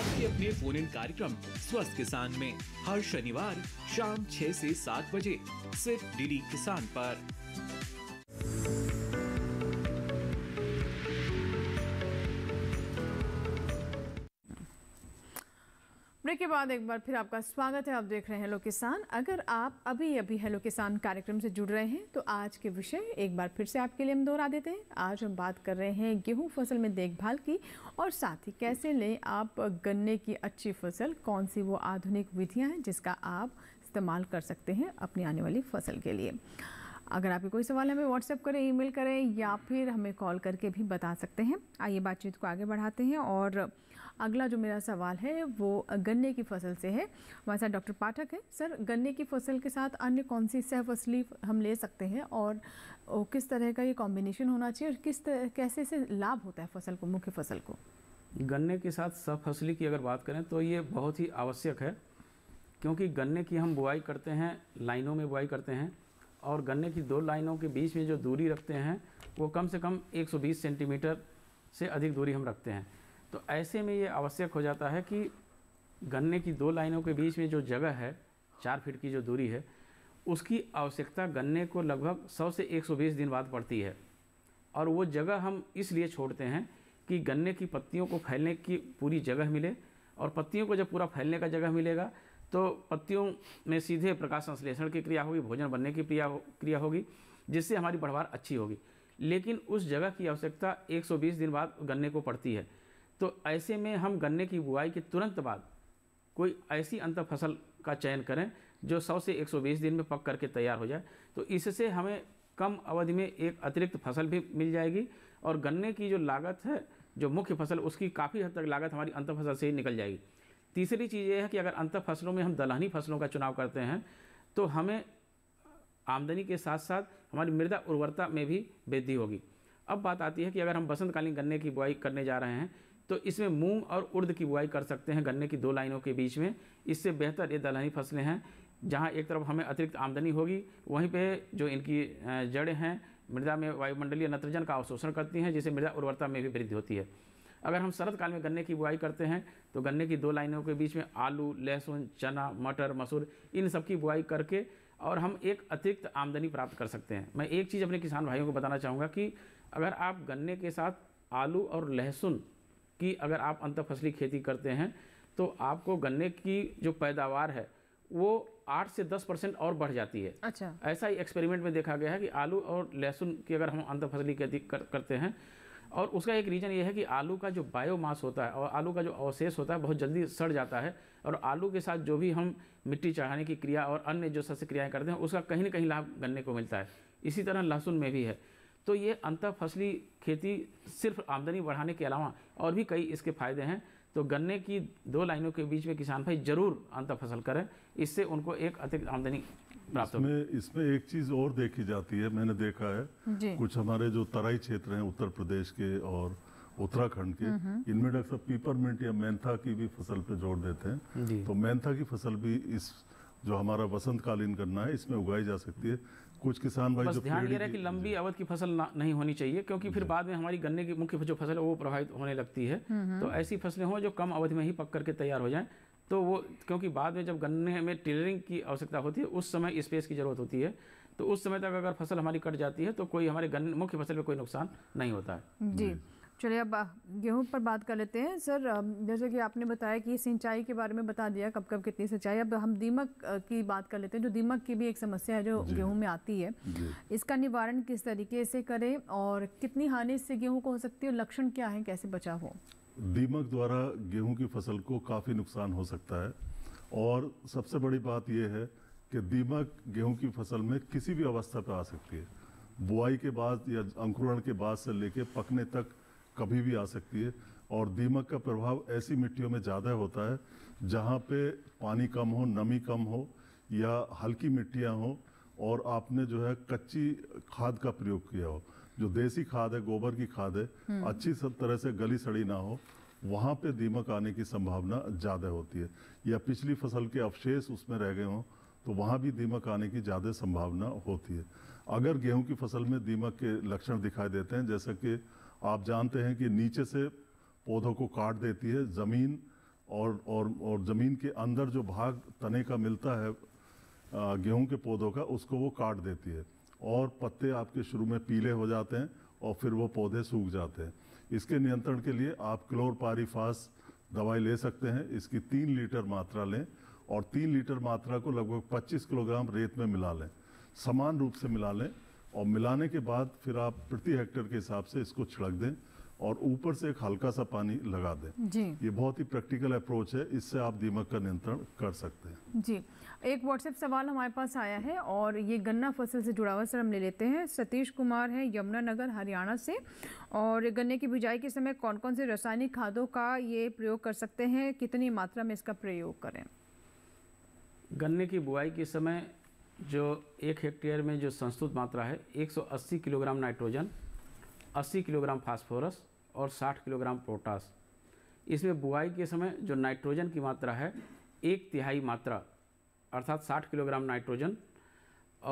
आपके अपने फोन इन कार्यक्रम स्वस्थ किसान में हर शनिवार शाम 6 से 7 बजे सिर्फ डीडी किसान पर ब्रेक के बाद एक बार फिर आपका स्वागत है आप देख रहे हैं हेलो किसान अगर आप अभी अभी हेलो किसान कार्यक्रम से जुड़ रहे हैं तो आज के विषय एक बार फिर से आपके लिए हम दोहरा देते हैं आज हम बात कर रहे हैं गेहूं फसल में देखभाल की और साथ ही कैसे लें आप गन्ने की अच्छी फसल कौन सी वो आधुनिक विधियाँ हैं जिसका आप इस्तेमाल कर सकते हैं अपनी आने वाली फसल के लिए अगर आपके कोई सवाल हमें व्हाट्सएप करें ईमेल करें या फिर हमें कॉल करके भी बता सकते हैं आइए बातचीत को आगे बढ़ाते हैं और अगला जो मेरा सवाल है वो गन्ने की फसल से है हमारे साथ डॉक्टर पाठक है सर गन्ने की फसल के साथ अन्य कौन सी सह फसली हम ले सकते हैं और किस तरह का ये कॉम्बिनेशन होना चाहिए और किस तरह कैसे से लाभ होता है फसल को मुख्य फसल को गन्ने के साथ सह फसली की अगर बात करें तो ये बहुत ही आवश्यक है क्योंकि गन्ने की हम बुआई करते हैं लाइनों में बुआई करते हैं और गन्ने की दो लाइनों के बीच में जो दूरी रखते हैं वो कम से कम 120 सेंटीमीटर से अधिक दूरी हम रखते हैं तो ऐसे में ये आवश्यक हो जाता है कि गन्ने की दो लाइनों के बीच में जो जगह है चार फीट की जो दूरी है उसकी आवश्यकता गन्ने को लगभग 100 से 120 दिन बाद पड़ती है और वो जगह हम इसलिए छोड़ते हैं कि गन्ने की पत्तियों को फैलने की पूरी जगह मिले और पत्तियों को जब पूरा फैलने का जगह मिलेगा तो पत्तियों में सीधे प्रकाश संश्लेषण की क्रिया होगी भोजन बनने की क्रिया हो, क्रिया होगी जिससे हमारी बढ़वार अच्छी होगी लेकिन उस जगह की आवश्यकता 120 दिन बाद गन्ने को पड़ती है तो ऐसे में हम गन्ने की बुआई के तुरंत बाद कोई ऐसी अंत फसल का चयन करें जो 100 से 120 दिन में पक करके तैयार हो जाए तो इससे हमें कम अवधि में एक अतिरिक्त फसल भी मिल जाएगी और गन्ने की जो लागत है जो मुख्य फसल उसकी काफ़ी हद तक लागत हमारी अंत फसल से ही निकल जाएगी तीसरी चीज़ ये है कि अगर अंत फसलों में हम दलहनी फसलों का चुनाव करते हैं तो हमें आमदनी के साथ साथ हमारी मृदा उर्वरता में भी वृद्धि होगी अब बात आती है कि अगर हम बसंतकालीन गन्ने की बुआई करने जा रहे हैं तो इसमें मूंग और उर्द की बुआई कर सकते हैं गन्ने की दो लाइनों के बीच में इससे बेहतर ये दलहनी फसलें हैं जहाँ एक तरफ हमें अतिरिक्त आमदनी होगी वहीं पे जो इनकी जड़ें हैं मृदा में वायुमंडलीय नत्रजन का अवशोषण करती हैं जिससे मृदा उर्वरता में भी वृद्धि होती है अगर हम शरद काल में गन्ने की बुआई करते हैं तो गन्ने की दो लाइनों के बीच में आलू लहसुन चना मटर मसूर इन सब की बुआई करके और हम एक अतिरिक्त आमदनी प्राप्त कर सकते हैं मैं एक चीज़ अपने किसान भाइयों को बताना चाहूँगा कि अगर आप गन्ने के साथ आलू और लहसुन कि अगर आप अंत फसली खेती करते हैं तो आपको गन्ने की जो पैदावार है वो आठ से दस परसेंट और बढ़ जाती है अच्छा ऐसा ही एक्सपेरिमेंट में देखा गया है कि आलू और लहसुन की अगर हम अंत फसली खेती कर, करते हैं और उसका एक रीज़न ये है कि आलू का जो बायोमास होता है और आलू का जो अवशेष होता है बहुत जल्दी सड़ जाता है और आलू के साथ जो भी हम मिट्टी चढ़ाने की क्रिया और अन्य जो सस्य क्रियाएँ करते हैं उसका कहीं ना कहीं लाभ गन्ने को मिलता है इसी तरह लहसुन में भी है तो ये अंतर फसली खेती सिर्फ आमदनी बढ़ाने के अलावा और भी कई इसके फायदे हैं तो गन्ने की दो लाइनों के बीच में किसान भाई जरूर अंतर फसल करें इससे उनको एक अतिरिक्त आमदनी प्राप्त इसमें, इसमें एक चीज और देखी जाती है मैंने देखा है कुछ हमारे जो तराई क्षेत्र हैं उत्तर प्रदेश के और उत्तराखंड के हम्म, हम्म। इनमें डॉक्टर पीपरमेंट या मैंथा की भी फसल पे जोड़ देते हैं तो मैंथा की फसल भी इस जो हमारा वसंतकालीन गन्ना है इसमें उगाई जा सकती है कुछ किसान भाई जो ध्यान ये रहा कि लंबी अवध की फसल नहीं होनी चाहिए क्योंकि फिर बाद में हमारी गन्ने की मुख्य जो फसल है वो प्रभावित होने लगती है हम्म, हम्म। तो ऐसी फसलें हों जो कम अवधि में ही पक करके तैयार हो जाएं तो वो क्योंकि बाद में जब गन्ने में टेलरिंग की आवश्यकता होती है उस समय स्पेस की ज़रूरत होती है तो उस समय तक अगर फसल हमारी कट जाती है तो कोई हमारे गन्ने मुख्य फसल में कोई नुकसान नहीं होता है जी चलिए अब गेहूं पर बात कर लेते हैं सर जैसे कि आपने बताया कि सिंचाई के बारे में बता दिया कब कब कितनी सिंचाई अब हम दीमक की बात कर लेते हैं जो दीमक की भी एक समस्या है जो गेहूं में आती है इसका निवारण किस तरीके से करें और कितनी हानि इससे गेहूं को हो सकती है और लक्षण क्या है कैसे बचा हो दीमक द्वारा गेहूँ की फसल को काफ़ी नुकसान हो सकता है और सबसे बड़ी बात यह है कि दीमक गेहूँ की फसल में किसी भी अवस्था पर आ सकती है बुआई के बाद या अंकुरण के बाद से लेकर पकने तक कभी भी आ सकती है और दीमक का प्रभाव ऐसी मिट्टियों में ज़्यादा होता है जहाँ पे पानी कम हो नमी कम हो या हल्की मिट्टियाँ हो और आपने जो है कच्ची खाद का प्रयोग किया हो जो देसी खाद है गोबर की खाद है हम्म। अच्छी सब तरह से गली सड़ी ना हो वहाँ पे दीमक आने की संभावना ज़्यादा होती है या पिछली फसल के अवशेष उसमें रह गए हों तो वहाँ भी दीमक आने की ज़्यादा संभावना होती है अगर गेहूं की फसल में दीमक के लक्षण दिखाई देते हैं जैसा कि आप जानते हैं कि नीचे से पौधों को काट देती है ज़मीन और और और ज़मीन के अंदर जो भाग तने का मिलता है गेहूं के पौधों का उसको वो काट देती है और पत्ते आपके शुरू में पीले हो जाते हैं और फिर वो पौधे सूख जाते हैं इसके नियंत्रण के लिए आप क्लोरपारीफास दवाई ले सकते हैं इसकी तीन लीटर मात्रा लें और तीन लीटर मात्रा को लगभग 25 किलोग्राम रेत में मिला लें समान रूप से मिला लें और मिलाने के बाद फिर आप प्रति हेक्टर के हिसाब से इसको छिड़क दें और ऊपर से एक हल्का सा पानी लगा दें जी ये बहुत ही प्रैक्टिकल अप्रोच है इससे आप दीमक का नियंत्रण कर सकते हैं जी एक व्हाट्सएप सवाल हमारे पास आया है और ये गन्ना फसल से जुड़ा हुआ सर हम ले लेते हैं सतीश कुमार है यमुनानगर हरियाणा से और गन्ने की बुझाई के समय कौन कौन से रासायनिक खादों का ये प्रयोग कर सकते हैं कितनी मात्रा में इसका प्रयोग करें गन्ने की बुआई के समय जो एक हेक्टेयर में जो संस्तुत मात्रा है 180 किलोग्राम नाइट्रोजन 80 किलोग्राम फास्फोरस और 60 किलोग्राम पोटास इसमें बुआई के समय जो नाइट्रोजन की मात्रा है एक तिहाई मात्रा अर्थात 60 किलोग्राम नाइट्रोजन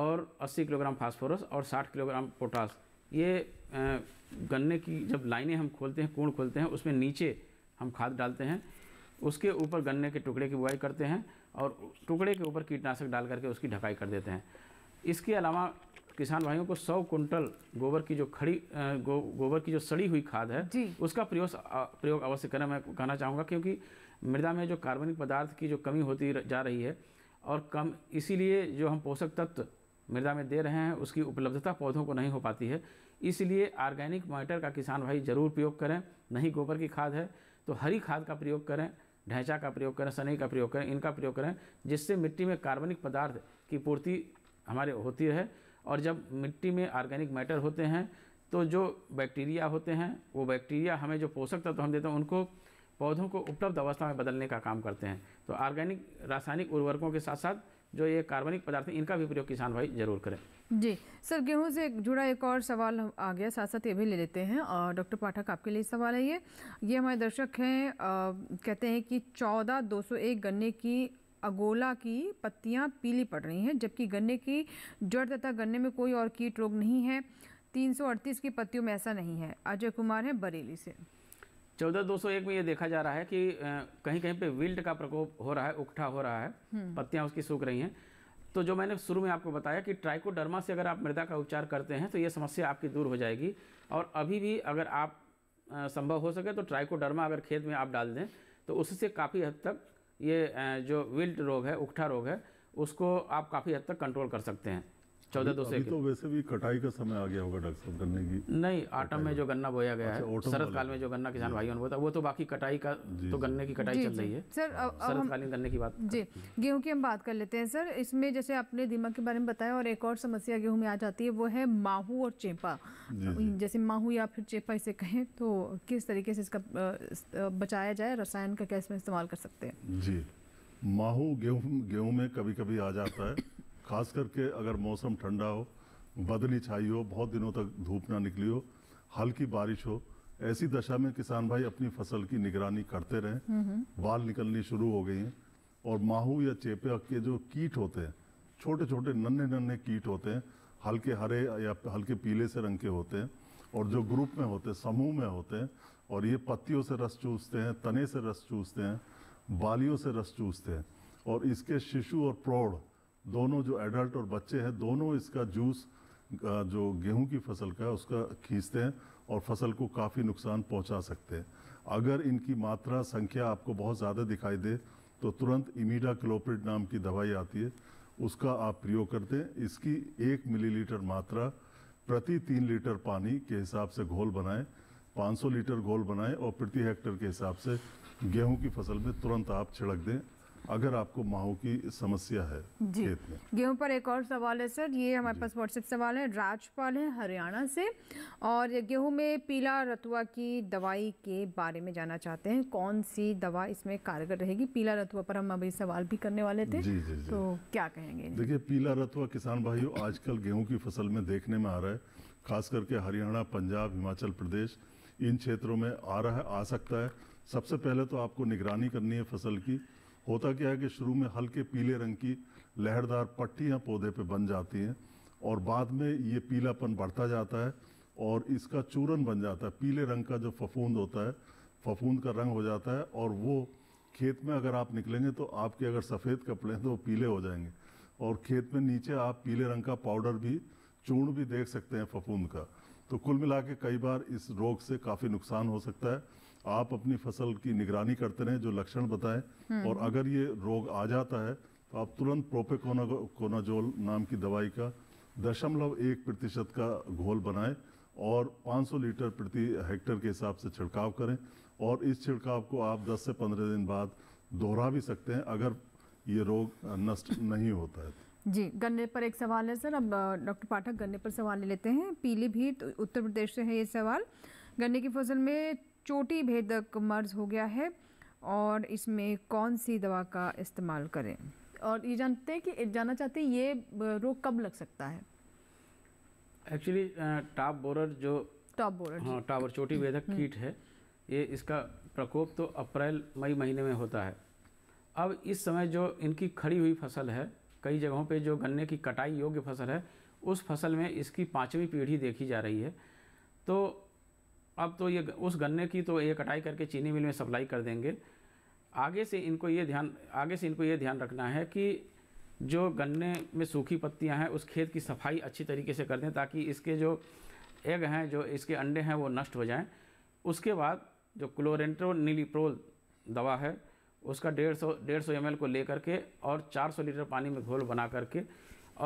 और 80 किलोग्राम फास्फोरस और 60 किलोग्राम पोटास ये गन्ने की जब लाइनें हम खोलते हैं कूड़ खोलते हैं उसमें नीचे हम खाद डालते हैं उसके ऊपर गन्ने के टुकड़े की बुआई करते हैं और टुकड़े के ऊपर कीटनाशक डाल करके उसकी ढकाई कर देते हैं इसके अलावा किसान भाइयों को 100 कुंटल गोबर की जो खड़ी गो, गोबर की जो सड़ी हुई खाद है उसका प्रयोग प्रयोग अवश्य करें मैं कहना चाहूँगा क्योंकि मृदा में जो कार्बनिक पदार्थ की जो कमी होती जा रही है और कम इसीलिए जो हम पोषक तत्व मृदा में दे रहे हैं उसकी उपलब्धता पौधों को नहीं हो पाती है इसलिए ऑर्गेनिक माइटर का किसान भाई ज़रूर प्रयोग करें नहीं गोबर की खाद है तो हरी खाद का प्रयोग करें ढैचा का प्रयोग करें सनई का प्रयोग करें इनका प्रयोग करें जिससे मिट्टी में कार्बनिक पदार्थ की पूर्ति हमारे होती रहे और जब मिट्टी में ऑर्गेनिक मैटर होते हैं तो जो बैक्टीरिया होते हैं वो बैक्टीरिया हमें जो पोषक तत्व तो हम देते हैं उनको पौधों को उपलब्ध अवस्था में बदलने का काम करते हैं तो ऑर्गेनिक रासायनिक उर्वरकों के साथ साथ जो ये कार्बनिक पदार्थ हैं इनका भी प्रयोग किसान भाई जरूर करें जी सर गेहूं से जुड़ा एक और सवाल आ गया साथ साथ ये भी ले लेते हैं और डॉक्टर पाठक आपके लिए सवाल है ये ये हमारे दर्शक हैं कहते हैं कि चौदह दो सौ एक गन्ने की अगोला की पत्तियां पीली पड़ रही हैं जबकि गन्ने की जड़ तथा गन्ने में कोई और कीट रोग नहीं है तीन की पत्तियों में ऐसा नहीं है अजय कुमार हैं बरेली से चौदह दो सौ एक में ये देखा जा रहा है कि कहीं कहीं पे विल्ट का प्रकोप हो रहा है उकठा हो रहा है हम्म। पत्तियां उसकी सूख रही हैं तो जो मैंने शुरू में आपको बताया कि ट्राइकोडर्मा से अगर आप मृदा का उपचार करते हैं तो ये समस्या आपकी दूर हो जाएगी और अभी भी अगर आप संभव हो सके तो ट्राइकोडर्मा अगर खेत में आप डाल दें तो उससे काफ़ी हद तक ये जो विल्ट रोग है उकठा रोग है उसको आप काफ़ी हद तक कंट्रोल कर सकते हैं चौदह दो सौ तो वैसे भी कटाई का समय आ गया होगा डॉक्टर साहब गन्ने की नहीं आटम में जो गन्ना बोया गया अच्छा, है शरद काल में जो गन्ना किसान भाइयों ने बोया वो तो बाकी कटाई का तो गन्ने की कटाई चल रही है सर शरदकालीन गन्ने की बात जी गेहूँ की हम बात कर लेते हैं सर इसमें जैसे आपने दिमाग के बारे में बताया और एक और समस्या गेहूँ में आ जाती है वो है माहू और चेपा जैसे माहू या फिर चेपा इसे कहें तो किस तरीके से इसका बचाया जाए रसायन का क्या इसमें इस्तेमाल कर सकते हैं जी माहू गेहूँ गेहूँ में कभी कभी आ जाता है खास करके अगर मौसम ठंडा हो बदली छाई हो बहुत दिनों तक धूप ना निकली हो हल्की बारिश हो ऐसी दशा में किसान भाई अपनी फसल की निगरानी करते रहें हम्म, हम्म। बाल निकलनी शुरू हो गई हैं और माहू या चेपे के जो कीट होते हैं छोटे छोटे नन्हे नन्हे कीट होते हैं हल्के हरे या हल्के पीले से रंग के होते हैं और जो ग्रुप में होते हैं समूह में होते हैं और ये पत्तियों से रस चूसते हैं तने से रस चूसते हैं बालियों से रस चूसते हैं और इसके शिशु और प्रौढ़ दोनों जो एडल्ट और बच्चे हैं दोनों इसका जूस जो गेहूं की फसल का है उसका खींचते हैं और फसल को काफ़ी नुकसान पहुंचा सकते हैं अगर इनकी मात्रा संख्या आपको बहुत ज़्यादा दिखाई दे तो तुरंत इमीडा क्लोप्रिड नाम की दवाई आती है उसका आप प्रयोग करते हैं इसकी एक मिलीलीटर मात्रा प्रति तीन लीटर पानी के हिसाब से घोल बनाएं 500 लीटर घोल बनाएं और प्रति हेक्टर के हिसाब से गेहूं की फसल में तुरंत आप छिड़क दें अगर आपको माहों की समस्या है गेहूं पर एक और सवाल है सर ये हमारे पास व्हाट्सएप सवाल है राजपाल है हरियाणा से और गेहूं में पीला रतुआ की दवाई के बारे में जाना चाहते हैं कौन सी दवा इसमें कारगर रहेगी पीला रतुआ पर हम अभी सवाल भी करने वाले थे जी, जी, जी। तो क्या कहेंगे देखिए पीला रतुआ किसान भाइयों आजकल गेहूँ की फसल में देखने में आ रहा है खास करके हरियाणा पंजाब हिमाचल प्रदेश इन क्षेत्रों में आ रहा है आ सकता है सबसे पहले तो आपको निगरानी करनी है फसल की होता क्या है कि शुरू में हल्के पीले रंग की लहरदार पट्टियाँ पौधे पर बन जाती हैं और बाद में ये पीलापन बढ़ता जाता है और इसका चूरन बन जाता है पीले रंग का जो फफूंद होता है फफूंद का रंग हो जाता है और वो खेत में अगर आप निकलेंगे तो आपके अगर सफ़ेद कपड़े हैं तो वो पीले हो जाएंगे और खेत में नीचे आप पीले रंग का पाउडर भी चूर्ण भी देख सकते हैं फफूंद का तो कुल मिला के कई बार इस रोग से काफ़ी नुकसान हो सकता है आप अपनी फसल की निगरानी करते रहें जो लक्षण बताएं हम्म। और अगर ये रोग आ जाता है तो आप तुरंत प्रोपेकोनाजोल नाम की दवाई का दशमलव एक प्रतिशत का घोल बनाएं और 500 लीटर प्रति हेक्टर के हिसाब से छिड़काव करें और इस छिड़काव को आप 10 से 15 दिन बाद दोहरा भी सकते हैं अगर ये रोग नष्ट नहीं होता है जी गन्ने पर एक सवाल है सर अब डॉक्टर पाठक गन्ने पर सवाल ले लेते हैं पीलीभीत उत्तर प्रदेश से है ये सवाल गन्ने की फसल में चोटी भेदक मर्ज़ हो गया है और इसमें कौन सी दवा का इस्तेमाल करें और ये जानते हैं कि जानना चाहते हैं ये रोग कब लग सकता है एक्चुअली टॉप बोरर जो टॉप बोरर हाँ टावर चोटी भेदक कीट है ये इसका प्रकोप तो अप्रैल मई महीने में होता है अब इस समय जो इनकी खड़ी हुई फसल है कई जगहों पे जो गन्ने की कटाई योग्य फसल है उस फसल में इसकी पाँचवीं पीढ़ी देखी जा रही है तो अब तो ये उस गन्ने की तो ये कटाई करके चीनी मिल में सप्लाई कर देंगे आगे से इनको ये ध्यान आगे से इनको ये ध्यान रखना है कि जो गन्ने में सूखी पत्तियां हैं उस खेत की सफाई अच्छी तरीके से कर दें ताकि इसके जो एग हैं जो इसके अंडे हैं वो नष्ट हो जाएं उसके बाद जो क्लोरेंट्रो नीलीप्रोल दवा है उसका डेढ़ सौ डेढ़ सौ एम को ले करके और चार सौ लीटर पानी में घोल बना करके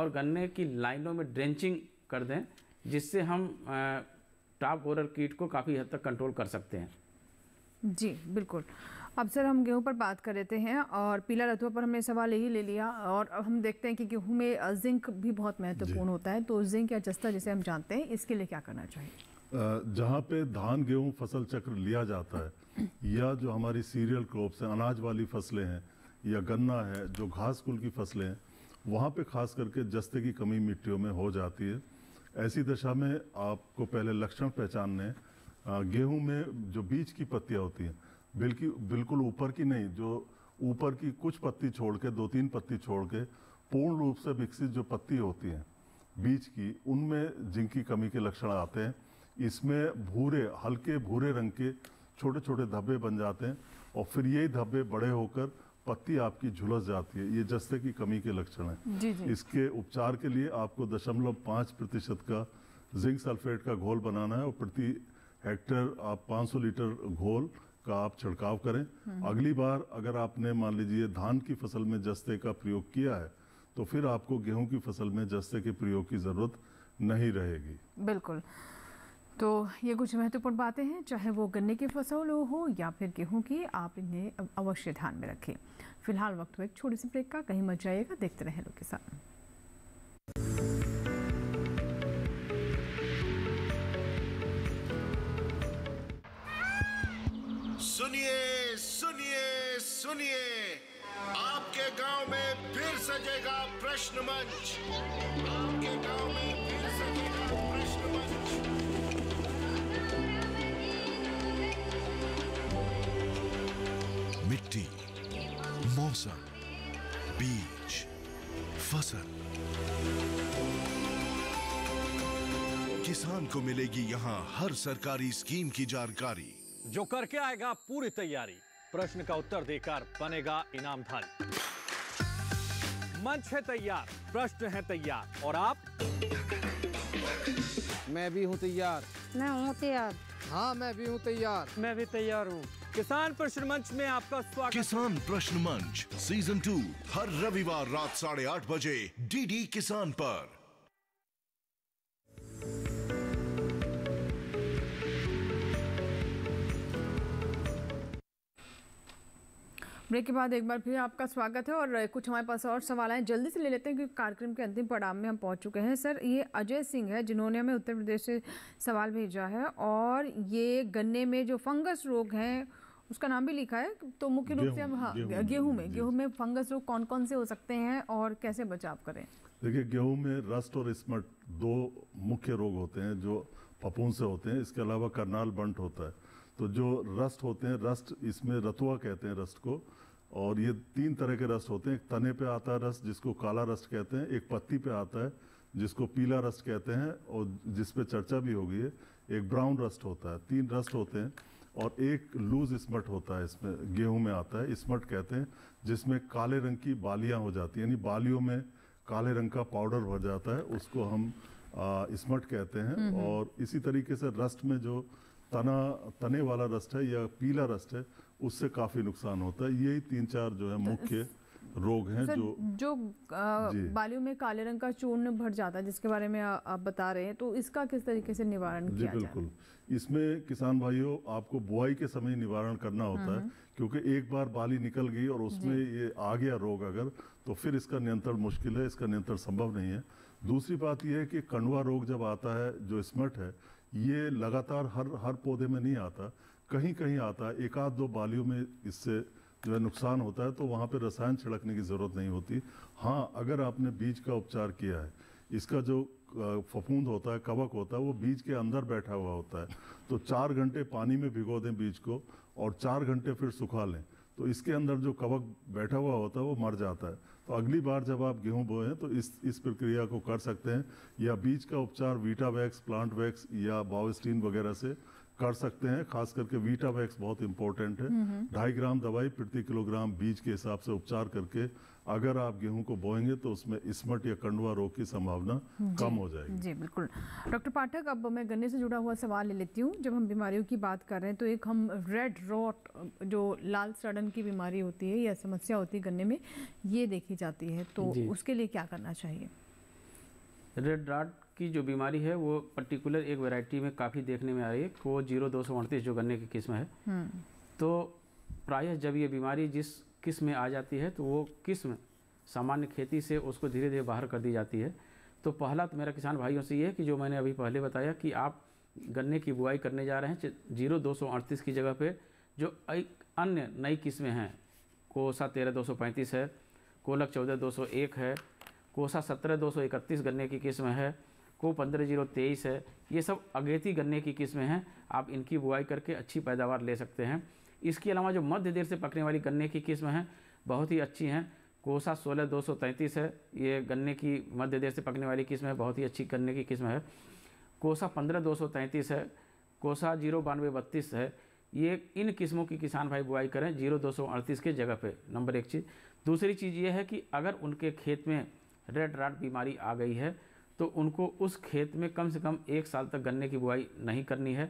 और गन्ने की लाइनों में ड्रेंचिंग कर दें जिससे हम टॉप ओरल कीट को काफ़ी हद तक कंट्रोल कर सकते हैं जी बिल्कुल अब सर हम गेहूं पर बात कर लेते हैं और पीला रतुआ पर हमने सवाल यही ले लिया और अब हम देखते हैं कि गेहूं में जिंक भी बहुत महत्वपूर्ण होता है तो जिंक या जस्ता जिसे हम जानते हैं इसके लिए क्या करना चाहिए जहाँ पे धान गेहूं फसल चक्र लिया जाता है या जो हमारी सीरियल क्रॉप्स हैं अनाज वाली फसलें हैं या गन्ना है जो घास कुल की फसलें हैं वहाँ पे खास करके जस्ते की कमी मिट्टियों में हो जाती है ऐसी दशा में आपको पहले लक्षण पहचानने गेहूं में जो बीज की पत्तियां होती हैं बिल्कुल बिल्कुल ऊपर की नहीं जो ऊपर की कुछ पत्ती छोड़ के दो तीन पत्ती छोड़ के पूर्ण रूप से विकसित जो पत्ती होती हैं बीज की उनमें जिंक की कमी के लक्षण आते हैं इसमें भूरे हल्के भूरे रंग के छोटे छोटे धब्बे बन जाते हैं और फिर यही धब्बे बड़े होकर पत्ती आपकी झुलस जाती है ये जस्ते की कमी के लक्षण है जी जी। इसके उपचार के लिए आपको दशमलव पाँच प्रतिशत का जिंक सल्फेट का घोल बनाना है और प्रति हेक्टर आप 500 लीटर घोल का आप छिड़काव करें हम्म। अगली बार अगर आपने मान लीजिए धान की फसल में जस्ते का प्रयोग किया है तो फिर आपको गेहूँ की फसल में जस्ते के प्रयोग की ज़रूरत नहीं रहेगी बिल्कुल तो ये कुछ महत्वपूर्ण बातें हैं चाहे वो गन्ने की फसल हो या फिर गेहूं की आप इन्हें अवश्य ध्यान में रखें फिलहाल वक्त हुआ एक छोटी सी ब्रेक का कहीं मत जाइएगा देखते रहें लोग के साथ सुनिए सुनिए सुनिए आपके गांव में फिर सजेगा प्रश्न मंच मौसम बीज फसल किसान को मिलेगी यहाँ हर सरकारी स्कीम की जानकारी जो करके आएगा पूरी तैयारी प्रश्न का उत्तर देकर बनेगा इनाम धन मंच है तैयार प्रश्न है तैयार और आप मैं भी हूँ तैयार मैं हूँ तैयार हाँ मैं भी हूँ तैयार मैं भी तैयार हूँ किसान प्रश्न मंच में आपका स्वागत किसान प्रश्न मंच सीजन टू हर रविवार रात साढ़े आठ बजे डीडी किसान पर ब्रेक के बाद एक बार फिर आपका स्वागत है और कुछ हमारे पास और सवाल हैं जल्दी से ले लेते हैं क्योंकि कार्यक्रम के अंतिम पड़ाव में हम पहुंच चुके हैं सर ये अजय सिंह है जिन्होंने हमें उत्तर प्रदेश से सवाल भेजा है और ये गन्ने में जो फंगस रोग हैं उसका नाम भी लिखा है तो मुख्य रूप से हम हाँ गेहूं में गेहूं में फंगस रोग कौन कौन से हो सकते हैं और कैसे बचाव करें देखिए गेहूं में रस्ट और स्मट दो मुख्य रोग होते हैं जो पपून से होते हैं इसके अलावा करनाल बंट होता है तो जो रस्ट होते हैं रस्ट इसमें रतुआ कहते हैं रस्ट को और ये तीन तरह के रस्ट होते हैं एक तने पे आता है रस्ट जिसको काला रस्ट कहते हैं एक पत्ती पे आता है जिसको पीला रस्ट कहते हैं और जिस पे चर्चा भी होगी एक ब्राउन रस्ट होता है तीन रस्ट होते हैं और एक लूज स्मट होता है इसमें गेहूं में आता है स्मट कहते हैं जिसमें काले रंग की बालियां हो जाती हैं यानी बालियों में काले रंग का पाउडर भर जाता है उसको हम स्मट कहते हैं हम्म, हम्म। और इसी तरीके से रस्ट में जो तना तने वाला रस्ट है या पीला रस्ट है उससे काफ़ी नुकसान होता है यही तीन चार जो है तो मुख्य रोग हैं जो जो बालियों में काले रंग का चूर्ण भर जाता है जिसके बारे में आ, आप बता रहे हैं तो इसका किस तरीके से निवारण जी किया बिल्कुल इसमें किसान भाइयों आपको बुआई के समय निवारण करना होता है हम्म। क्योंकि एक बार बाली निकल गई और उसमें ये आ गया रोग अगर तो फिर इसका नियंत्रण मुश्किल है इसका नियंत्रण संभव नहीं है दूसरी बात यह है कि कंडवा रोग जब आता है जो स्मट है ये लगातार हर हर पौधे में नहीं आता कहीं कहीं आता है एक आध दो बालियों में इससे जो है नुकसान होता है तो वहाँ पर रसायन छिड़कने की ज़रूरत नहीं होती हाँ अगर आपने बीज का उपचार किया है इसका जो फफूंद होता है कवक होता है वो बीज के अंदर बैठा हुआ होता है तो चार घंटे पानी में भिगो दें बीज को और चार घंटे फिर सुखा लें तो इसके अंदर जो कवक बैठा हुआ होता है वो मर जाता है तो अगली बार जब आप गेहूं बोएं तो इस इस प्रक्रिया को कर सकते हैं या बीज का उपचार वीटा वैक्स प्लांट वैक्स या बावस्टीन वगैरह से कर सकते हैं खास करके वीटावैक्स बहुत इंपॉर्टेंट है हम्म, हम्म। ढाई ग्राम दवाई प्रति किलोग्राम बीज के हिसाब से उपचार करके अगर आप गेहूं को बोएंगे तो उसमें स्मट या कंडवा रोग की संभावना कम हो जाएगी जी बिल्कुल डॉक्टर पाठक अब मैं गन्ने से जुड़ा हुआ सवाल ले लेती हूँ जब हम बीमारियों की बात कर रहे हैं तो एक हम रेड रॉट जो लाल सड़न की बीमारी होती है या समस्या होती है गन्ने में ये देखी जाती है तो उसके लिए क्या करना चाहिए रेड रॉट की जो बीमारी है वो पर्टिकुलर एक वैरायटी में काफ़ी देखने में आ रही है वो जीरो दो सौ अड़तीस जो गन्ने की किस्म है हम्म। तो प्रायः जब ये बीमारी जिस किस्म में आ जाती है तो वो किस्म सामान्य खेती से उसको धीरे धीरे बाहर कर दी जाती है तो पहला तो मेरा किसान भाइयों से ये है कि जो मैंने अभी पहले बताया कि आप गन्ने की बुआई करने जा रहे हैं जीरो दो सौ अड़तीस की जगह पे जो एक अन्य नई किस्में हैं कोसा तेरह दो सौ पैंतीस है कोलक चौदह दो सौ एक है कोसा सत्रह दो सौ इकतीस गन्ने की किस्म है को पंद्रह जीरो तेईस है ये सब अगेती गन्ने की किस्में हैं आप इनकी बुआई करके अच्छी पैदावार ले सकते हैं इसके अलावा जो मध्य देर से पकने वाली गन्ने की किस्म हैं बहुत ही अच्छी हैं कोसा सोलह दो सौ तैंतीस है ये गन्ने की मध्य देर से पकने वाली किस्म है बहुत ही अच्छी गन्ने की किस्म है कोसा पंद्रह दो सौ तैंतीस है कोसा जीरो बानवे बत्तीस है ये इन किस्मों की किसान भाई बुआई करें जीरो दो सौ अड़तीस के जगह पे नंबर एक चीज़ दूसरी चीज़ ये है कि अगर उनके खेत में रेड राट बीमारी आ गई है तो उनको उस खेत में कम से कम एक साल तक गन्ने की बुआई नहीं करनी है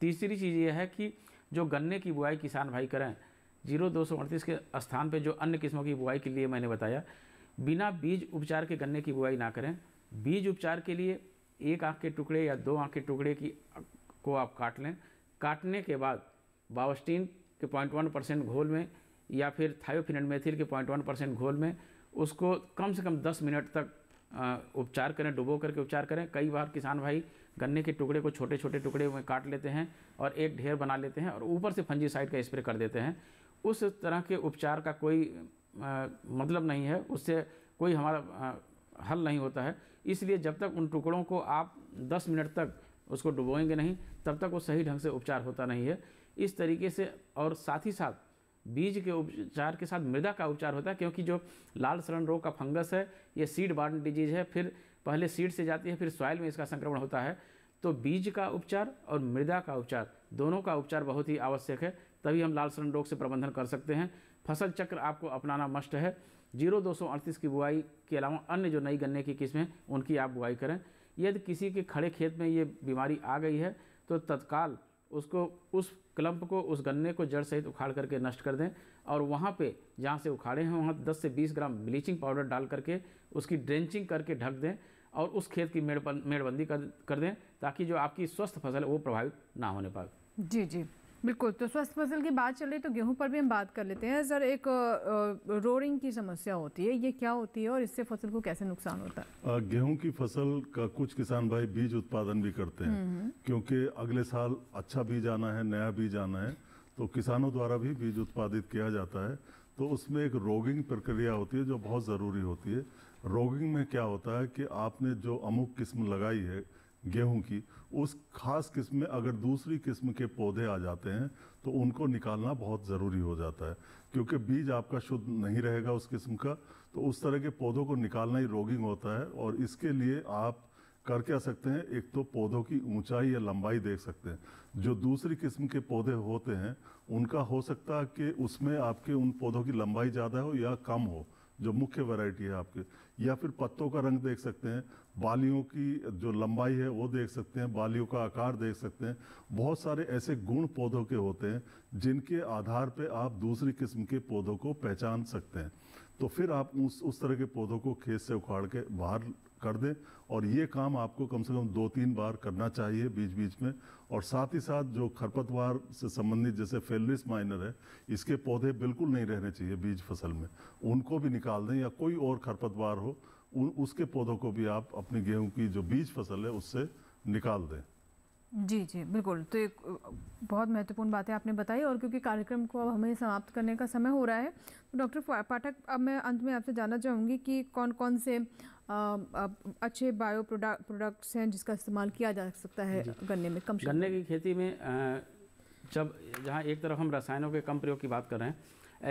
तीसरी चीज़ यह है कि जो गन्ने की बुआई किसान भाई करें जीरो दो सौ अड़तीस के स्थान पर जो अन्य किस्मों की बुआई के लिए मैंने बताया बिना बीज उपचार के गन्ने की बुआई ना करें बीज उपचार के लिए एक आँख के टुकड़े या दो आँख के टुकड़े की को आप काट लें काटने के बाद बावस्टीन के पॉइंट वन परसेंट घोल में या फिर थायोफिनमेथिल के पॉइंट वन परसेंट घोल में उसको कम से कम दस मिनट तक उपचार करें डुबो करके उपचार करें कई बार किसान भाई गन्ने के टुकड़े को छोटे छोटे टुकड़े में काट लेते हैं और एक ढेर बना लेते हैं और ऊपर से फंजीसाइड का स्प्रे कर देते हैं उस तरह के उपचार का कोई आ, मतलब नहीं है उससे कोई हमारा आ, हल नहीं होता है इसलिए जब तक उन टुकड़ों को आप 10 मिनट तक उसको डुबोएंगे नहीं तब तक वो सही ढंग से उपचार होता नहीं है इस तरीके से और साथ ही साथ बीज के उपचार के साथ मृदा का उपचार होता है क्योंकि जो लाल सरण रोग का फंगस है ये सीड बार्न डिजीज़ है फिर पहले सीड से जाती है फिर सॉयल में इसका संक्रमण होता है तो बीज का उपचार और मृदा का उपचार दोनों का उपचार बहुत ही आवश्यक है तभी हम लाल सरण रोग से प्रबंधन कर सकते हैं फसल चक्र आपको अपनाना मस्ट है जीरो दो की बुआई के अलावा अन्य जो नई गन्ने की किस्में उनकी आप बुआई करें यदि किसी के खड़े खेत में ये बीमारी आ गई है तो तत्काल उसको उस क्लम्प को उस गन्ने को जड़ सहित उखाड़ करके नष्ट कर दें और वहाँ पे जहाँ से उखाड़े हैं वहाँ 10 से 20 ग्राम ब्लीचिंग पाउडर डाल करके उसकी ड्रेंचिंग करके ढक दें और उस खेत की मेड़बंदी कर कर दें ताकि जो आपकी स्वस्थ फसल है वो प्रभावित ना होने पाए जी जी बिल्कुल तो स्वस्थ फसल की बात चले तो गेहूं पर भी हम बात कर लेते हैं सर एक रोरिंग की समस्या होती है ये क्या होती है और इससे फसल को कैसे नुकसान होता है गेहूं की फसल का कुछ किसान भाई बीज उत्पादन भी करते हैं हम्म, हम्म। क्योंकि अगले साल अच्छा बीज आना है नया बीज आना है तो किसानों द्वारा भी बीज उत्पादित किया जाता है तो उसमें एक रोगिंग प्रक्रिया होती है जो बहुत ज़रूरी होती है रोगिंग में क्या होता है कि आपने जो अमुक किस्म लगाई है गेहूं की उस खास किस्म में अगर दूसरी किस्म के पौधे आ जाते हैं तो उनको निकालना बहुत ज़रूरी हो जाता है क्योंकि बीज आपका शुद्ध नहीं रहेगा उस किस्म का तो उस तरह के पौधों को निकालना ही रोगिंग होता है और इसके लिए आप कर क्या सकते हैं एक तो पौधों की ऊंचाई या लंबाई देख सकते हैं जो दूसरी किस्म के पौधे होते हैं उनका हो सकता है कि उसमें आपके उन पौधों की लंबाई ज़्यादा हो या कम हो जो मुख्य वैरायटी है आपके या फिर पत्तों का रंग देख सकते हैं बालियों की जो लंबाई है वो देख सकते हैं बालियों का आकार देख सकते हैं बहुत सारे ऐसे गुण पौधों के होते हैं जिनके आधार पे आप दूसरी किस्म के पौधों को पहचान सकते हैं तो फिर आप उस उस तरह के पौधों को खेत से उखाड़ के बाहर कर दें और ये काम आपको कम से कम दो तीन बार करना चाहिए बीच बीच में और साथ ही साथ जो खरपतवार से संबंधित जैसे फेलिस माइनर है इसके पौधे बिल्कुल नहीं रहने चाहिए बीज फसल में उनको भी निकाल दें या कोई और खरपतवार हो उन उसके पौधों को भी आप अपनी गेहूं की जो बीज फसल है उससे निकाल दें जी जी बिल्कुल तो एक बहुत महत्वपूर्ण बातें आपने बताई और क्योंकि कार्यक्रम को अब हमें समाप्त करने का समय हो रहा है तो डॉक्टर पाठक अब मैं अंत में आपसे जानना चाहूँगी कि कौन कौन से अच्छे बायो प्रोडक्ट प्रोडक्ट्स हैं जिसका इस्तेमाल किया जा सकता है गन्ने में कम गन्ने की खेती में जब जहाँ एक तरफ हम रसायनों के कम प्रयोग की बात कर रहे हैं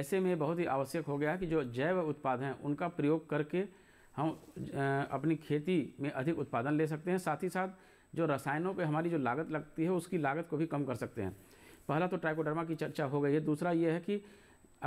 ऐसे में बहुत ही आवश्यक हो गया है कि जो जैव उत्पाद हैं उनका प्रयोग करके हम अपनी खेती में अधिक उत्पादन ले सकते हैं साथ ही साथ जो रसायनों पे हमारी जो लागत लगती है उसकी लागत को भी कम कर सकते हैं पहला तो ट्राइकोडर्मा की चर्चा हो गई है दूसरा ये है कि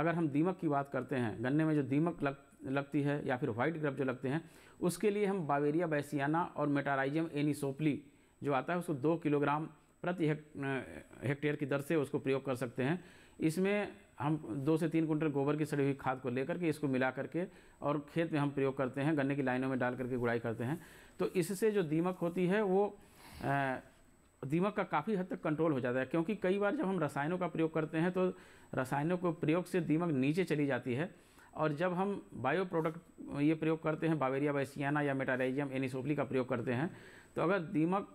अगर हम दीमक की बात करते हैं गन्ने में जो दीमक लग लगती है या फिर व्हाइट ग्रब जो लगते हैं उसके लिए हम बावेरिया बैसियाना और मेटाराइजम एनिसोपली जो आता है उसको दो किलोग्राम प्रति हेक्टेयर की दर से उसको प्रयोग कर सकते हैं इसमें हम दो से तीन कुंटल गोबर की सड़ी हुई खाद को लेकर के इसको मिला करके और खेत में हम प्रयोग करते हैं गन्ने की लाइनों में डाल करके गुड़ाई करते हैं तो इससे जो दीमक होती है वो दीमक का काफ़ी हद तक कंट्रोल हो जाता है क्योंकि कई बार जब हम रसायनों का प्रयोग करते हैं तो रसायनों के प्रयोग से दीमक नीचे चली जाती है और जब हम बायो प्रोडक्ट ये प्रयोग करते हैं बावेरिया बाइसियाना या मेटाराइजियम एनिसोफली का प्रयोग करते हैं तो अगर दीमक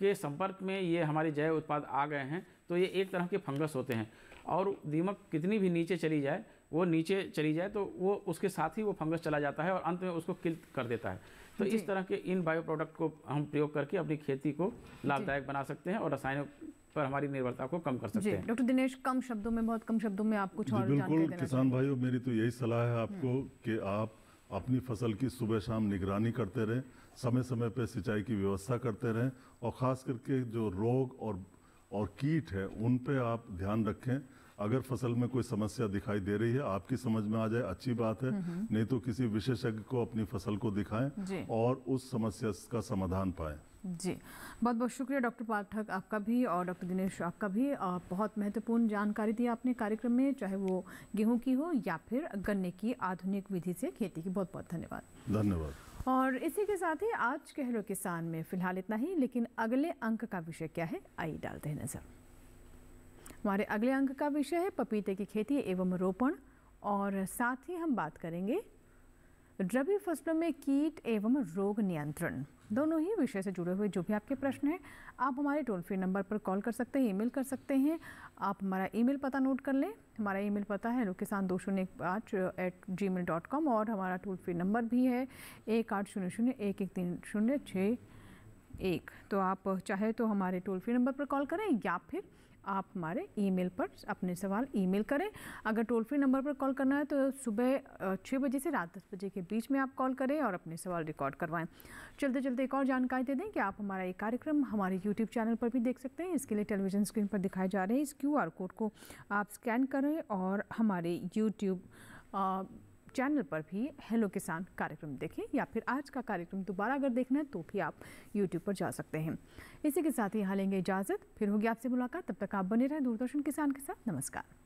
के संपर्क में ये हमारे जैव उत्पाद आ गए हैं तो ये एक तरह के फंगस होते हैं और दीमक कितनी भी नीचे चली जाए वो नीचे चली जाए तो वो उसके साथ ही वो फंगस चला जाता है और अंत में उसको किल कर देता है तो इस तरह के इन बायो प्रोडक्ट को हम प्रयोग करके अपनी खेती को लाभदायक बना सकते हैं और रसायनों पर हमारी निर्भरता को कम कर सकते हैं डॉक्टर दिनेश कम शब्दों में बहुत कम शब्दों में आप कुछ और बिल्कुल किसान भाइयों मेरी तो यही सलाह है आपको हम्म। कि आप अपनी फसल की सुबह शाम निगरानी करते रहें समय समय पर सिंचाई की व्यवस्था करते रहें और ख़ास करके जो रोग और और कीट है उन पे आप ध्यान रखें अगर फसल में कोई समस्या दिखाई दे रही है आपकी समझ में आ जाए अच्छी बात है हम्म, हम्म। नहीं तो किसी विशेषज्ञ को अपनी फसल को दिखाएं और उस समस्या का समाधान पाएं जी बहुत बहुत शुक्रिया डॉक्टर पाठक आपका भी और डॉक्टर दिनेश आपका भी बहुत महत्वपूर्ण जानकारी दी आपने कार्यक्रम में चाहे वो गेहूं की हो या फिर गन्ने की आधुनिक विधि से खेती की बहुत बहुत धन्यवाद धन्यवाद और इसी के साथ ही आज कह लो किसान में फिलहाल इतना ही लेकिन अगले अंक का विषय क्या है आई डालते हैं नजर हमारे अगले अंक का विषय है पपीते की खेती एवं रोपण और साथ ही हम बात करेंगे रबी फसलों में कीट एवं रोग नियंत्रण दोनों ही विषय से जुड़े हुए जो भी आपके प्रश्न हैं आप हमारे टोल फ्री नंबर पर कॉल कर सकते हैं ईमेल कर सकते हैं आप हमारा ईमेल पता नोट कर लें हमारा ईमेल पता है किसान दो शून्य पाँच at Gmail dot com और हमारा टोल फ्री नंबर भी है एक आठ शून्य शून्य एक एक तीन शून्य छः एक तो आप चाहे तो हमारे टोल फ्री नंबर पर कॉल करें या फिर आप हमारे ईमेल पर अपने सवाल ईमेल करें अगर टोल फ्री नंबर पर कॉल करना है तो सुबह छः बजे से रात दस बजे के बीच में आप कॉल करें और अपने सवाल रिकॉर्ड करवाएं चलते चलते एक और जानकारी दे दें कि आप हमारा ये कार्यक्रम हमारे यूट्यूब चैनल पर भी देख सकते हैं इसके लिए टेलीविज़न स्क्रीन पर दिखाए जा रहे हैं इस क्यू कोड को आप स्कैन करें और हमारे यूट्यूब चैनल पर भी हेलो किसान कार्यक्रम देखें या फिर आज का कार्यक्रम दोबारा अगर देखना है तो भी आप यूट्यूब पर जा सकते हैं इसी के साथ ही यहाँ लेंगे इजाज़त फिर होगी आपसे मुलाकात तब तक आप बने रहें दूरदर्शन किसान के साथ नमस्कार